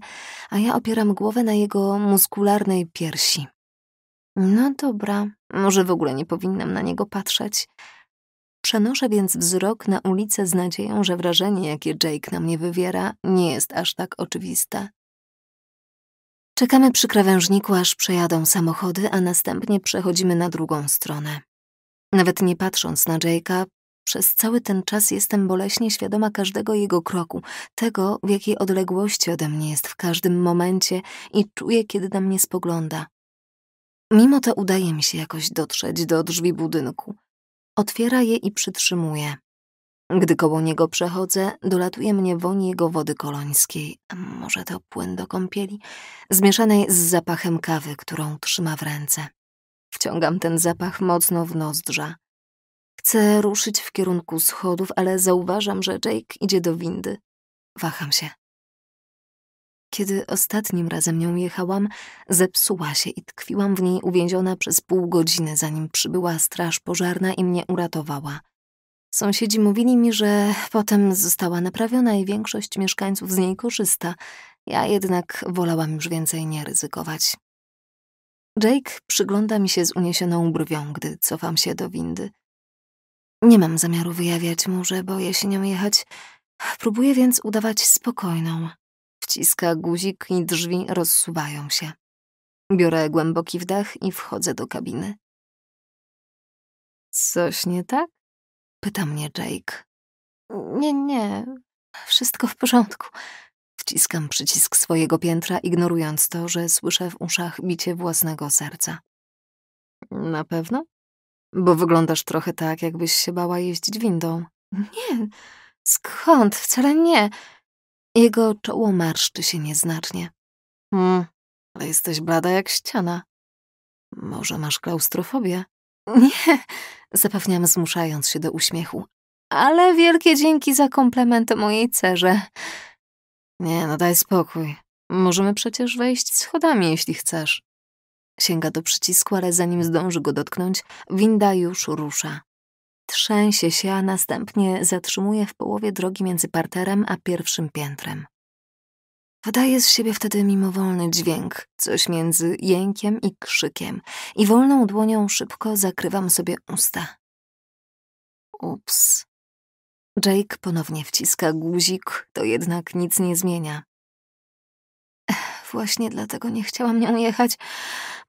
A: a ja opieram głowę na jego muskularnej piersi. No dobra, może w ogóle nie powinnam na niego patrzeć. Przenoszę więc wzrok na ulicę z nadzieją, że wrażenie, jakie Jake na mnie wywiera, nie jest aż tak oczywiste. Czekamy przy krawężniku, aż przejadą samochody, a następnie przechodzimy na drugą stronę. Nawet nie patrząc na Jake'a, przez cały ten czas jestem boleśnie świadoma każdego jego kroku, tego, w jakiej odległości ode mnie jest w każdym momencie i czuję, kiedy na mnie spogląda. Mimo to udaje mi się jakoś dotrzeć do drzwi budynku. Otwiera je i przytrzymuje. Gdy koło niego przechodzę, dolatuje mnie woń jego wody kolońskiej, może to płyn do kąpieli, zmieszanej z zapachem kawy, którą trzyma w ręce. Wciągam ten zapach mocno w nozdrza. Chcę ruszyć w kierunku schodów, ale zauważam, że Jake idzie do windy. Waham się. Kiedy ostatnim razem nią jechałam, zepsuła się i tkwiłam w niej uwięziona przez pół godziny, zanim przybyła straż pożarna i mnie uratowała. Sąsiedzi mówili mi, że potem została naprawiona i większość mieszkańców z niej korzysta. Ja jednak wolałam już więcej nie ryzykować. Jake przygląda mi się z uniesioną brwią, gdy cofam się do windy. Nie mam zamiaru wyjawiać mu, że boję się nią jechać. Próbuję więc udawać spokojną. Wciska guzik i drzwi rozsuwają się. Biorę głęboki wdech i wchodzę do kabiny. Coś nie tak? Pyta mnie Jake. Nie, nie, wszystko w porządku. Wciskam przycisk swojego piętra, ignorując to, że słyszę w uszach bicie własnego serca. Na pewno? Bo wyglądasz trochę tak, jakbyś się bała jeździć windą. Nie, skąd? Wcale nie. Jego czoło marszczy się nieznacznie. Hmm, ale jesteś blada jak ściana. Może masz klaustrofobię? Nie, zapewniam zmuszając się do uśmiechu. Ale wielkie dzięki za komplement mojej cerze. Nie, no daj spokój. Możemy przecież wejść schodami, jeśli chcesz. Sięga do przycisku, ale zanim zdąży go dotknąć, winda już rusza. Trzęsie się, a następnie zatrzymuje w połowie drogi między parterem a pierwszym piętrem. Wydaje z siebie wtedy mimowolny dźwięk, coś między jękiem i krzykiem, i wolną dłonią szybko zakrywam sobie usta. Ups. Jake ponownie wciska guzik, to jednak nic nie zmienia. Ech, właśnie dlatego nie chciałam nią jechać,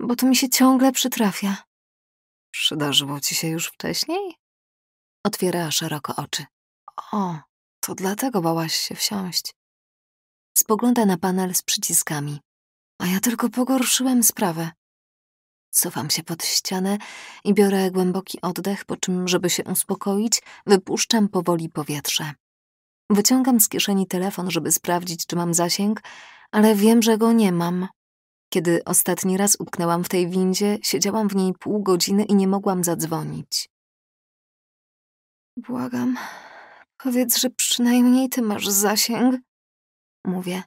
A: bo to mi się ciągle przytrafia. Przydarzyło ci się już wcześniej? otwiera szeroko oczy. O, to dlatego bałaś się wsiąść. Spogląda na panel z przyciskami. A ja tylko pogorszyłem sprawę. Cofam się pod ścianę i biorę głęboki oddech, po czym, żeby się uspokoić, wypuszczam powoli powietrze. Wyciągam z kieszeni telefon, żeby sprawdzić, czy mam zasięg, ale wiem, że go nie mam. Kiedy ostatni raz utknęłam w tej windzie, siedziałam w niej pół godziny i nie mogłam zadzwonić. Błagam, powiedz, że przynajmniej ty masz zasięg. Mówię.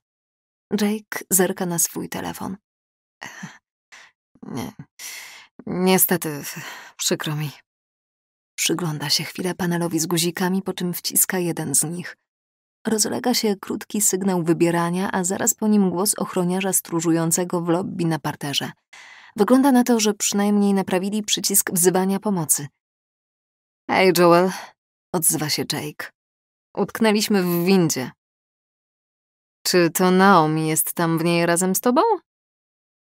A: Jake zerka na swój telefon. E, nie, niestety, przykro mi. Przygląda się chwilę panelowi z guzikami, po czym wciska jeden z nich. Rozlega się krótki sygnał wybierania, a zaraz po nim głos ochroniarza stróżującego w lobby na parterze. Wygląda na to, że przynajmniej naprawili przycisk wzywania pomocy. Hej, Joel, odzywa się Jake. Utknęliśmy w windzie. Czy to Naomi jest tam w niej razem z tobą?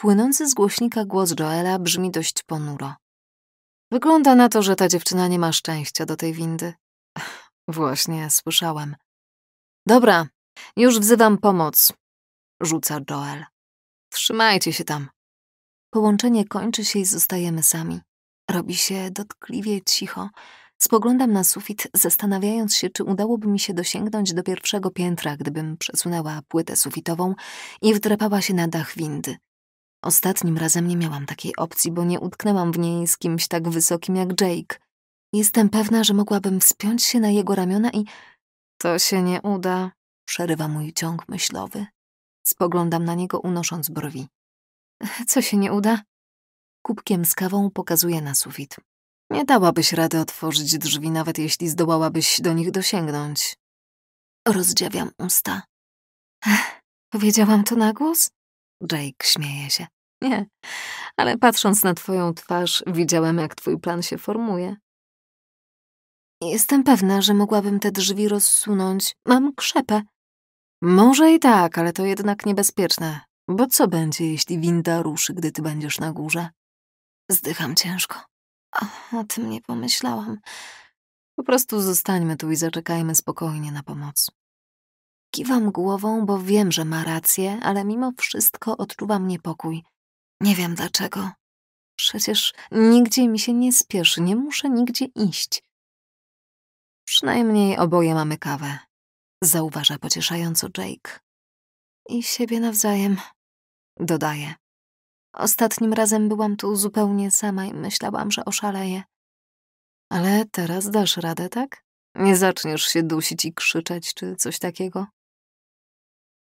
A: Płynący z głośnika głos Joela brzmi dość ponuro. Wygląda na to, że ta dziewczyna nie ma szczęścia do tej windy. Właśnie, słyszałem. Dobra, już wzywam pomoc, rzuca Joel. Trzymajcie się tam. Połączenie kończy się i zostajemy sami. Robi się dotkliwie cicho. Spoglądam na sufit, zastanawiając się, czy udałoby mi się dosięgnąć do pierwszego piętra, gdybym przesunęła płytę sufitową i wdrapała się na dach windy. Ostatnim razem nie miałam takiej opcji, bo nie utknęłam w niej z kimś tak wysokim jak Jake. Jestem pewna, że mogłabym wspiąć się na jego ramiona i... To się nie uda, przerywa mój ciąg myślowy. Spoglądam na niego, unosząc brwi. Co się nie uda? Kubkiem z kawą pokazuje na sufit. Nie dałabyś rady otworzyć drzwi, nawet jeśli zdołałabyś do nich dosięgnąć. Rozdziawiam usta. Ech, powiedziałam to na głos? Jake śmieje się. Nie, ale patrząc na twoją twarz, widziałem, jak twój plan się formuje. Jestem pewna, że mogłabym te drzwi rozsunąć. Mam krzepę. Może i tak, ale to jednak niebezpieczne. Bo co będzie, jeśli winda ruszy, gdy ty będziesz na górze? Zdycham ciężko. O tym nie pomyślałam. Po prostu zostańmy tu i zaczekajmy spokojnie na pomoc. Kiwam głową, bo wiem, że ma rację, ale mimo wszystko odczuwam niepokój. Nie wiem dlaczego. Przecież nigdzie mi się nie spieszy, nie muszę nigdzie iść. Przynajmniej oboje mamy kawę, zauważa pocieszająco Jake. I siebie nawzajem, dodaje. Ostatnim razem byłam tu zupełnie sama i myślałam, że oszaleję. Ale teraz dasz radę, tak? Nie zaczniesz się dusić i krzyczeć czy coś takiego?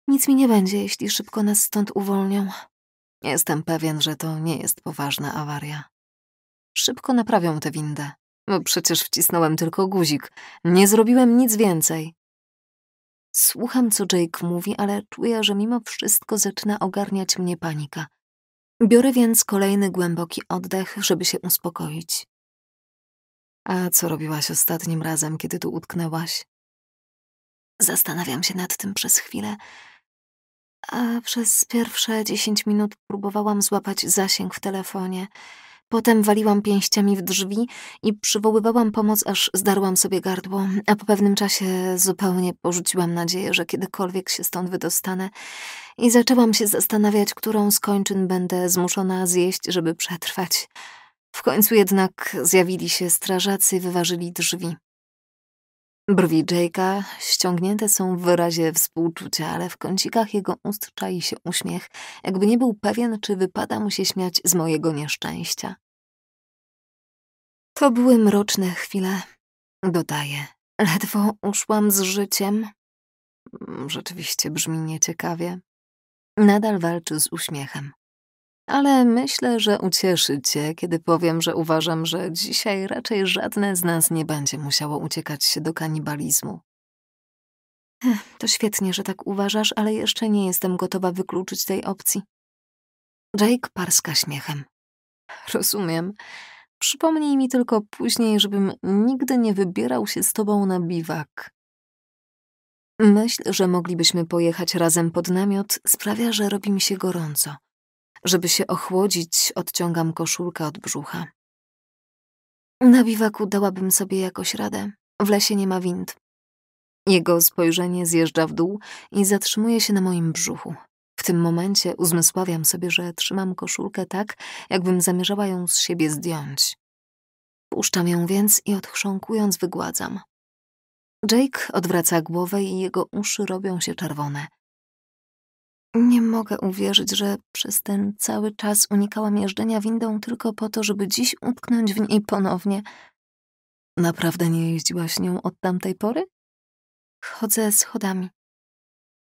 A: Nic mi nie będzie, jeśli szybko nas stąd uwolnią. Jestem pewien, że to nie jest poważna awaria. Szybko naprawią tę windę. Bo przecież wcisnąłem tylko guzik. Nie zrobiłem nic więcej. Słucham, co Jake mówi, ale czuję, że mimo wszystko zaczyna ogarniać mnie panika. Biorę więc kolejny głęboki oddech, żeby się uspokoić. A co robiłaś ostatnim razem, kiedy tu utknęłaś? Zastanawiam się nad tym przez chwilę, a przez pierwsze dziesięć minut próbowałam złapać zasięg w telefonie. Potem waliłam pięściami w drzwi i przywoływałam pomoc, aż zdarłam sobie gardło, a po pewnym czasie zupełnie porzuciłam nadzieję, że kiedykolwiek się stąd wydostanę i zaczęłam się zastanawiać, którą z kończyn będę zmuszona zjeść, żeby przetrwać. W końcu jednak zjawili się strażacy, wyważyli drzwi. Brwi Jake'a ściągnięte są w wyrazie współczucia, ale w kącikach jego ust czai się uśmiech, jakby nie był pewien, czy wypada mu się śmiać z mojego nieszczęścia. To były mroczne chwile, dodaję. Ledwo uszłam z życiem. Mm, rzeczywiście brzmi nieciekawie. Nadal walczy z uśmiechem ale myślę, że ucieszy cię, kiedy powiem, że uważam, że dzisiaj raczej żadne z nas nie będzie musiało uciekać się do kanibalizmu. To świetnie, że tak uważasz, ale jeszcze nie jestem gotowa wykluczyć tej opcji. Jake parska śmiechem. Rozumiem. Przypomnij mi tylko później, żebym nigdy nie wybierał się z tobą na biwak. Myśl, że moglibyśmy pojechać razem pod namiot, sprawia, że robi mi się gorąco. Żeby się ochłodzić, odciągam koszulkę od brzucha. Na biwaku dałabym sobie jakoś radę. W lesie nie ma wind. Jego spojrzenie zjeżdża w dół i zatrzymuje się na moim brzuchu. W tym momencie uzmysławiam sobie, że trzymam koszulkę tak, jakbym zamierzała ją z siebie zdjąć. Puszczam ją więc i odchrząkując wygładzam. Jake odwraca głowę i jego uszy robią się czerwone. Nie mogę uwierzyć, że przez ten cały czas unikałam jeżdżenia windą tylko po to, żeby dziś utknąć w niej ponownie. Naprawdę nie jeździłaś nią od tamtej pory? Chodzę schodami.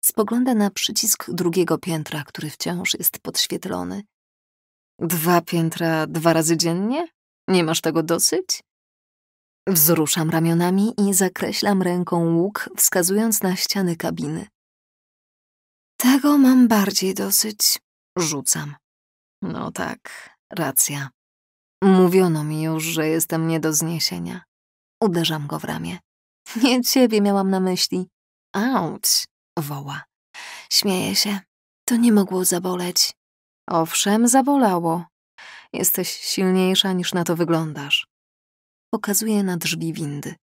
A: Spogląda na przycisk drugiego piętra, który wciąż jest podświetlony. Dwa piętra dwa razy dziennie? Nie masz tego dosyć? Wzruszam ramionami i zakreślam ręką łuk, wskazując na ściany kabiny. Tego mam bardziej dosyć. Rzucam. No tak, racja. Mówiono mi już, że jestem nie do zniesienia. Uderzam go w ramię. Nie ciebie miałam na myśli. Auć, woła. Śmieje się. To nie mogło zaboleć. Owszem, zabolało. Jesteś silniejsza niż na to wyglądasz. Pokazuje na drzwi windy.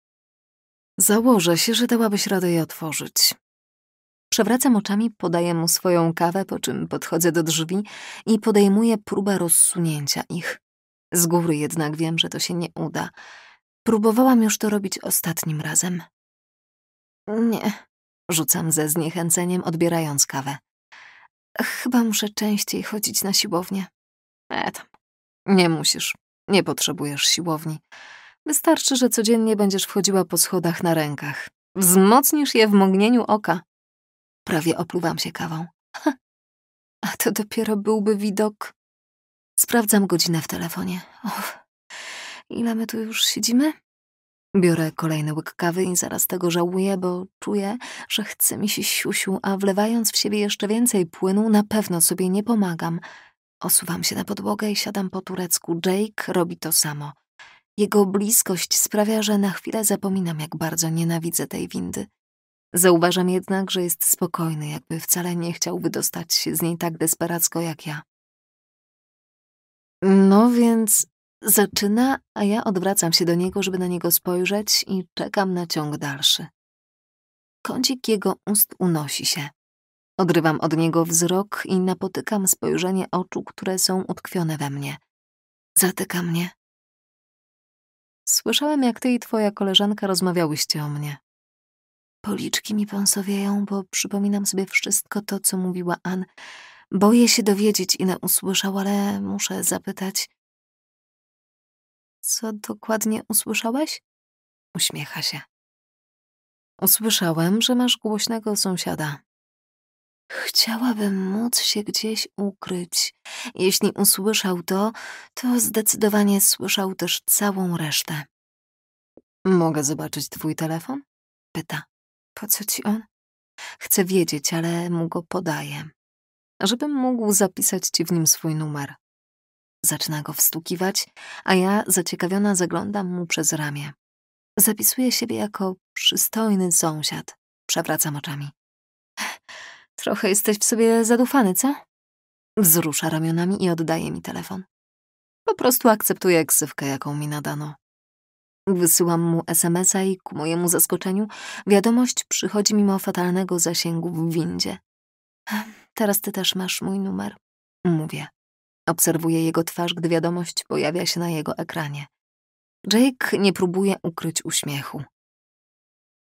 A: Założę się, że dałabyś radę je otworzyć. Przewracam oczami, podaję mu swoją kawę, po czym podchodzę do drzwi i podejmuję próbę rozsunięcia ich. Z góry jednak wiem, że to się nie uda. Próbowałam już to robić ostatnim razem. Nie, rzucam ze zniechęceniem, odbierając kawę. Chyba muszę częściej chodzić na siłownię. E tam. Nie musisz. Nie potrzebujesz siłowni. Wystarczy, że codziennie będziesz wchodziła po schodach na rękach. Wzmocnisz je w mgnieniu oka. Prawie opluwam się kawą. Ha, a to dopiero byłby widok. Sprawdzam godzinę w telefonie. Uff. Ile my tu już siedzimy? Biorę kolejny łyk kawy i zaraz tego żałuję, bo czuję, że chce mi się siusiu, a wlewając w siebie jeszcze więcej płynu, na pewno sobie nie pomagam. Osuwam się na podłogę i siadam po turecku. Jake robi to samo. Jego bliskość sprawia, że na chwilę zapominam, jak bardzo nienawidzę tej windy. Zauważam jednak, że jest spokojny, jakby wcale nie chciał wydostać się z niej tak desperacko jak ja. No więc zaczyna, a ja odwracam się do niego, żeby na niego spojrzeć i czekam na ciąg dalszy. Kącik jego ust unosi się. Odrywam od niego wzrok i napotykam spojrzenie oczu, które są utkwione we mnie. Zatyka mnie. Słyszałem, jak ty i twoja koleżanka rozmawiałyście o mnie. Policzki mi pąsowieją, bo przypominam sobie wszystko to, co mówiła Ann. Boję się dowiedzieć, ile usłyszał, ale muszę zapytać. Co dokładnie usłyszałeś? Uśmiecha się. Usłyszałem, że masz głośnego sąsiada. Chciałabym móc się gdzieś ukryć. Jeśli usłyszał to, to zdecydowanie słyszał też całą resztę. Mogę zobaczyć twój telefon? Pyta. Po co ci on? Chcę wiedzieć, ale mu go podaję. Żebym mógł zapisać ci w nim swój numer. Zaczyna go wstukiwać, a ja zaciekawiona zaglądam mu przez ramię. Zapisuję siebie jako przystojny sąsiad. Przewracam oczami. Trochę jesteś w sobie zadufany, co? Wzrusza ramionami i oddaje mi telefon. Po prostu akceptuję ksywkę, jaką mi nadano. Wysyłam mu SMS-a i ku mojemu zaskoczeniu wiadomość przychodzi mimo fatalnego zasięgu w windzie. Teraz ty też masz mój numer, mówię. Obserwuję jego twarz, gdy wiadomość pojawia się na jego ekranie. Jake nie próbuje ukryć uśmiechu.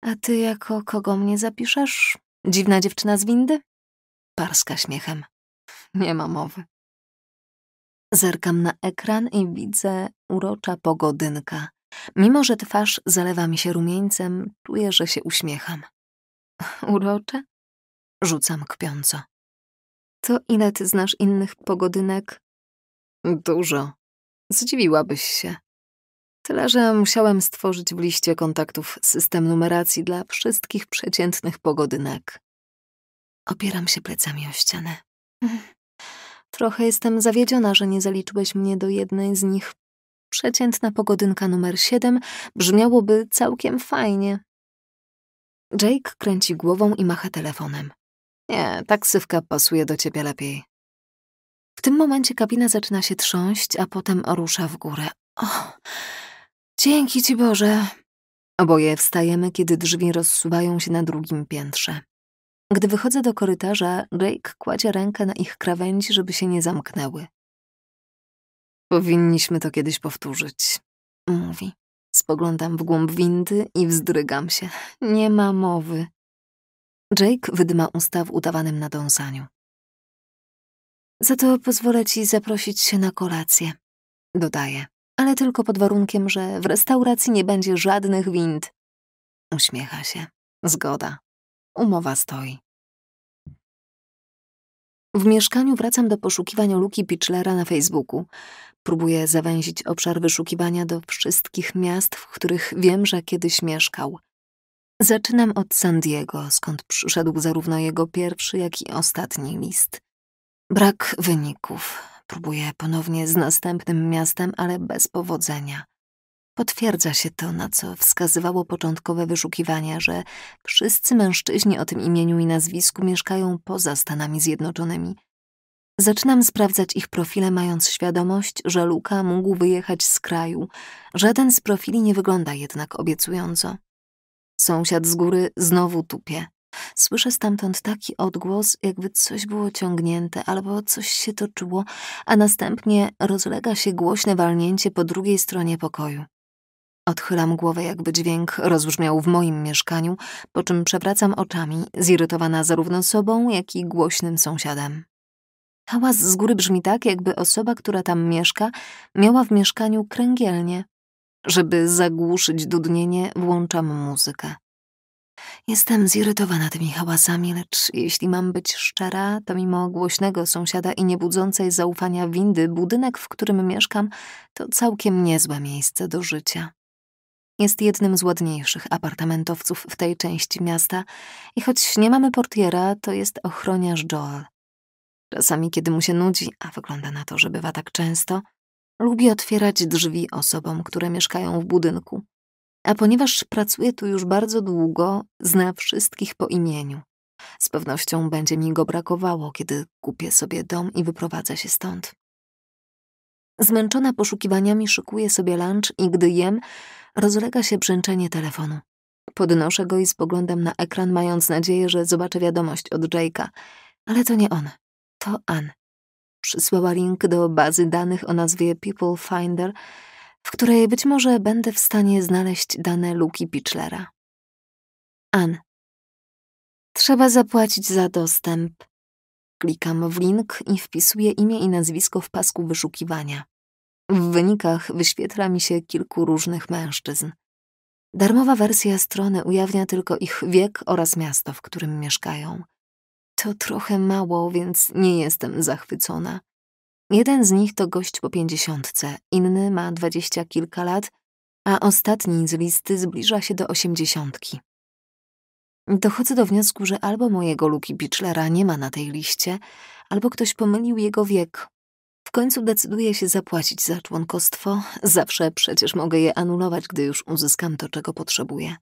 A: A ty jako kogo mnie zapiszesz? Dziwna dziewczyna z windy? Parska śmiechem. Nie ma mowy. Zerkam na ekran i widzę urocza pogodynka. Mimo, że twarz zalewa mi się rumieńcem, czuję, że się uśmiecham. Urocze? Rzucam kpiąco. To ile ty znasz innych pogodynek? Dużo. Zdziwiłabyś się. Tyle, że musiałem stworzyć w liście kontaktów system numeracji dla wszystkich przeciętnych pogodynek. Opieram się plecami o ścianę. Trochę jestem zawiedziona, że nie zaliczyłeś mnie do jednej z nich przeciętna pogodynka numer 7 brzmiałoby całkiem fajnie. Jake kręci głową i macha telefonem. Nie, taksywka pasuje do ciebie lepiej. W tym momencie kabina zaczyna się trząść, a potem rusza w górę. O, dzięki ci Boże. Oboje wstajemy, kiedy drzwi rozsuwają się na drugim piętrze. Gdy wychodzę do korytarza, Jake kładzie rękę na ich krawędzi, żeby się nie zamknęły. Powinniśmy to kiedyś powtórzyć, mówi. Spoglądam w głąb windy i wzdrygam się. Nie ma mowy. Jake wydma usta w udawanym nadąsaniu. Za to pozwolę ci zaprosić się na kolację, dodaje, ale tylko pod warunkiem, że w restauracji nie będzie żadnych wind. Uśmiecha się. Zgoda. Umowa stoi. W mieszkaniu wracam do poszukiwań Luki Pitchlera na Facebooku. Próbuję zawęzić obszar wyszukiwania do wszystkich miast, w których wiem, że kiedyś mieszkał. Zaczynam od San Diego, skąd przyszedł zarówno jego pierwszy, jak i ostatni list. Brak wyników. Próbuję ponownie z następnym miastem, ale bez powodzenia. Potwierdza się to, na co wskazywało początkowe wyszukiwania, że wszyscy mężczyźni o tym imieniu i nazwisku mieszkają poza Stanami Zjednoczonymi – Zaczynam sprawdzać ich profile, mając świadomość, że Luka mógł wyjechać z kraju. Żaden z profili nie wygląda jednak obiecująco. Sąsiad z góry znowu tupie. Słyszę stamtąd taki odgłos, jakby coś było ciągnięte albo coś się toczyło, a następnie rozlega się głośne walnięcie po drugiej stronie pokoju. Odchylam głowę, jakby dźwięk rozbrzmiał w moim mieszkaniu, po czym przewracam oczami, zirytowana zarówno sobą, jak i głośnym sąsiadem. Hałas z góry brzmi tak, jakby osoba, która tam mieszka, miała w mieszkaniu kręgielnię. Żeby zagłuszyć dudnienie, włączam muzykę. Jestem zirytowana tymi hałasami, lecz jeśli mam być szczera, to mimo głośnego sąsiada i niebudzącej zaufania windy, budynek, w którym mieszkam, to całkiem niezłe miejsce do życia. Jest jednym z ładniejszych apartamentowców w tej części miasta i choć nie mamy portiera, to jest ochroniarz Joel. Czasami, kiedy mu się nudzi, a wygląda na to, że bywa tak często, lubi otwierać drzwi osobom, które mieszkają w budynku. A ponieważ pracuje tu już bardzo długo, zna wszystkich po imieniu. Z pewnością będzie mi go brakowało, kiedy kupię sobie dom i wyprowadzę się stąd. Zmęczona poszukiwaniami szukuję sobie lunch i gdy jem, rozlega się brzęczenie telefonu. Podnoszę go i spoglądam na ekran, mając nadzieję, że zobaczę wiadomość od Jake'a, ale to nie on. To Ann. Przysłała link do bazy danych o nazwie People Finder, w której być może będę w stanie znaleźć dane Luki Pichlera. Ann. Trzeba zapłacić za dostęp. Klikam w link i wpisuję imię i nazwisko w pasku wyszukiwania. W wynikach wyświetla mi się kilku różnych mężczyzn. Darmowa wersja strony ujawnia tylko ich wiek oraz miasto, w którym mieszkają. To trochę mało, więc nie jestem zachwycona. Jeden z nich to gość po pięćdziesiątce, inny ma dwadzieścia kilka lat, a ostatni z listy zbliża się do osiemdziesiątki. Dochodzę do wniosku, że albo mojego Luki Bichlera nie ma na tej liście, albo ktoś pomylił jego wiek. W końcu decyduję się zapłacić za członkostwo. Zawsze przecież mogę je anulować, gdy już uzyskam to, czego potrzebuję.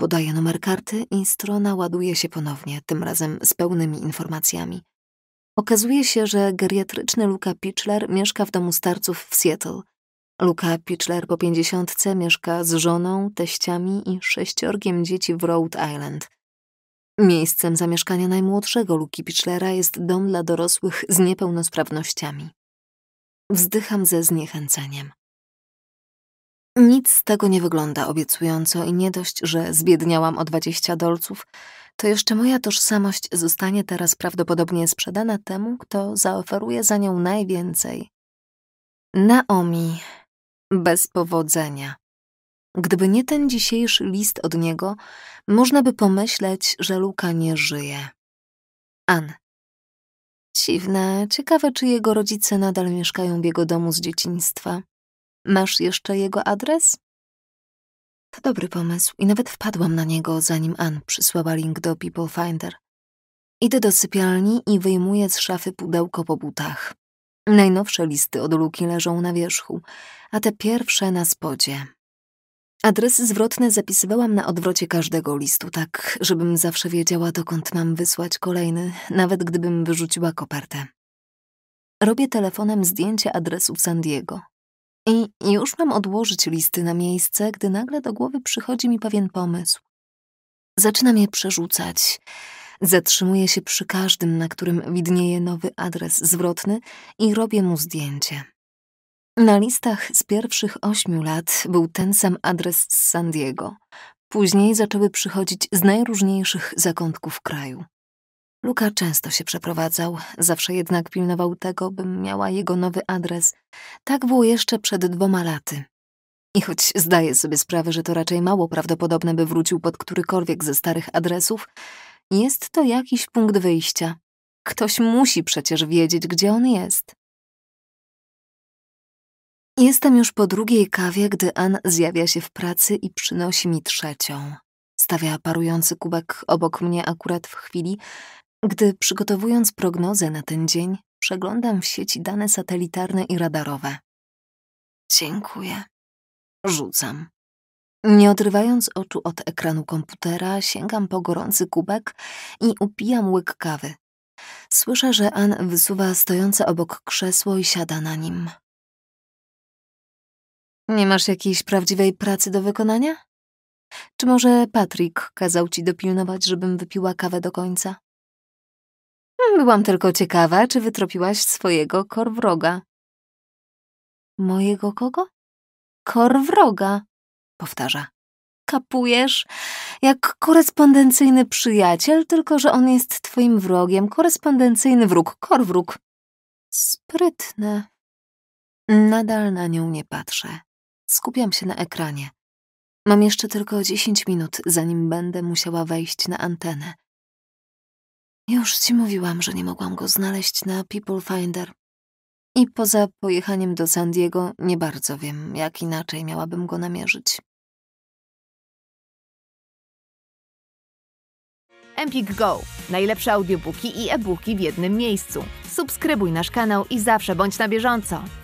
A: Podaję numer karty i strona ładuje się ponownie, tym razem z pełnymi informacjami. Okazuje się, że geriatryczny Luka Pichler mieszka w domu starców w Seattle. Luka Pichler po pięćdziesiątce mieszka z żoną, teściami i sześciorgiem dzieci w Rhode Island. Miejscem zamieszkania najmłodszego Luki Pichlera jest dom dla dorosłych z niepełnosprawnościami. Wzdycham ze zniechęceniem. Nic z tego nie wygląda obiecująco i nie dość, że zbiedniałam o 20 dolców, to jeszcze moja tożsamość zostanie teraz prawdopodobnie sprzedana temu, kto zaoferuje za nią najwięcej. Naomi, bez powodzenia. Gdyby nie ten dzisiejszy list od niego, można by pomyśleć, że Luka nie żyje. An. Dziwne, ciekawe, czy jego rodzice nadal mieszkają w jego domu z dzieciństwa. Masz jeszcze jego adres? To dobry pomysł i nawet wpadłam na niego, zanim Ann przysłała link do People Finder. Idę do sypialni i wyjmuję z szafy pudełko po butach. Najnowsze listy od Luki leżą na wierzchu, a te pierwsze na spodzie. Adresy zwrotne zapisywałam na odwrocie każdego listu, tak żebym zawsze wiedziała, dokąd mam wysłać kolejny, nawet gdybym wyrzuciła kopertę. Robię telefonem zdjęcie adresu w San Diego. I już mam odłożyć listy na miejsce, gdy nagle do głowy przychodzi mi pewien pomysł. Zaczynam je przerzucać. Zatrzymuję się przy każdym, na którym widnieje nowy adres zwrotny i robię mu zdjęcie. Na listach z pierwszych ośmiu lat był ten sam adres z San Diego. Później zaczęły przychodzić z najróżniejszych zakątków kraju. Luka często się przeprowadzał, zawsze jednak pilnował tego, bym miała jego nowy adres. Tak było jeszcze przed dwoma laty. I choć zdaję sobie sprawę, że to raczej mało prawdopodobne, by wrócił pod którykolwiek ze starych adresów, jest to jakiś punkt wyjścia. Ktoś musi przecież wiedzieć, gdzie on jest. Jestem już po drugiej kawie, gdy Ann zjawia się w pracy i przynosi mi trzecią. Stawia parujący kubek obok mnie akurat w chwili, gdy przygotowując prognozę na ten dzień, przeglądam w sieci dane satelitarne i radarowe. Dziękuję. Rzucam. Nie odrywając oczu od ekranu komputera, sięgam po gorący kubek i upijam łyk kawy. Słyszę, że Ann wysuwa stojące obok krzesło i siada na nim. Nie masz jakiejś prawdziwej pracy do wykonania? Czy może Patrick kazał ci dopilnować, żebym wypiła kawę do końca? Byłam tylko ciekawa, czy wytropiłaś swojego korwroga. Mojego kogo? Korwroga, powtarza. Kapujesz? Jak korespondencyjny przyjaciel, tylko że on jest twoim wrogiem. Korespondencyjny wróg, korwróg. Sprytne. Nadal na nią nie patrzę. Skupiam się na ekranie. Mam jeszcze tylko 10 minut, zanim będę musiała wejść na antenę. Już ci mówiłam, że nie mogłam go znaleźć na People Finder. I poza pojechaniem do San Diego nie bardzo wiem, jak inaczej miałabym go namierzyć. Empik Go. Najlepsze audiobooki i e-booki w jednym miejscu. Subskrybuj nasz kanał i zawsze bądź na bieżąco.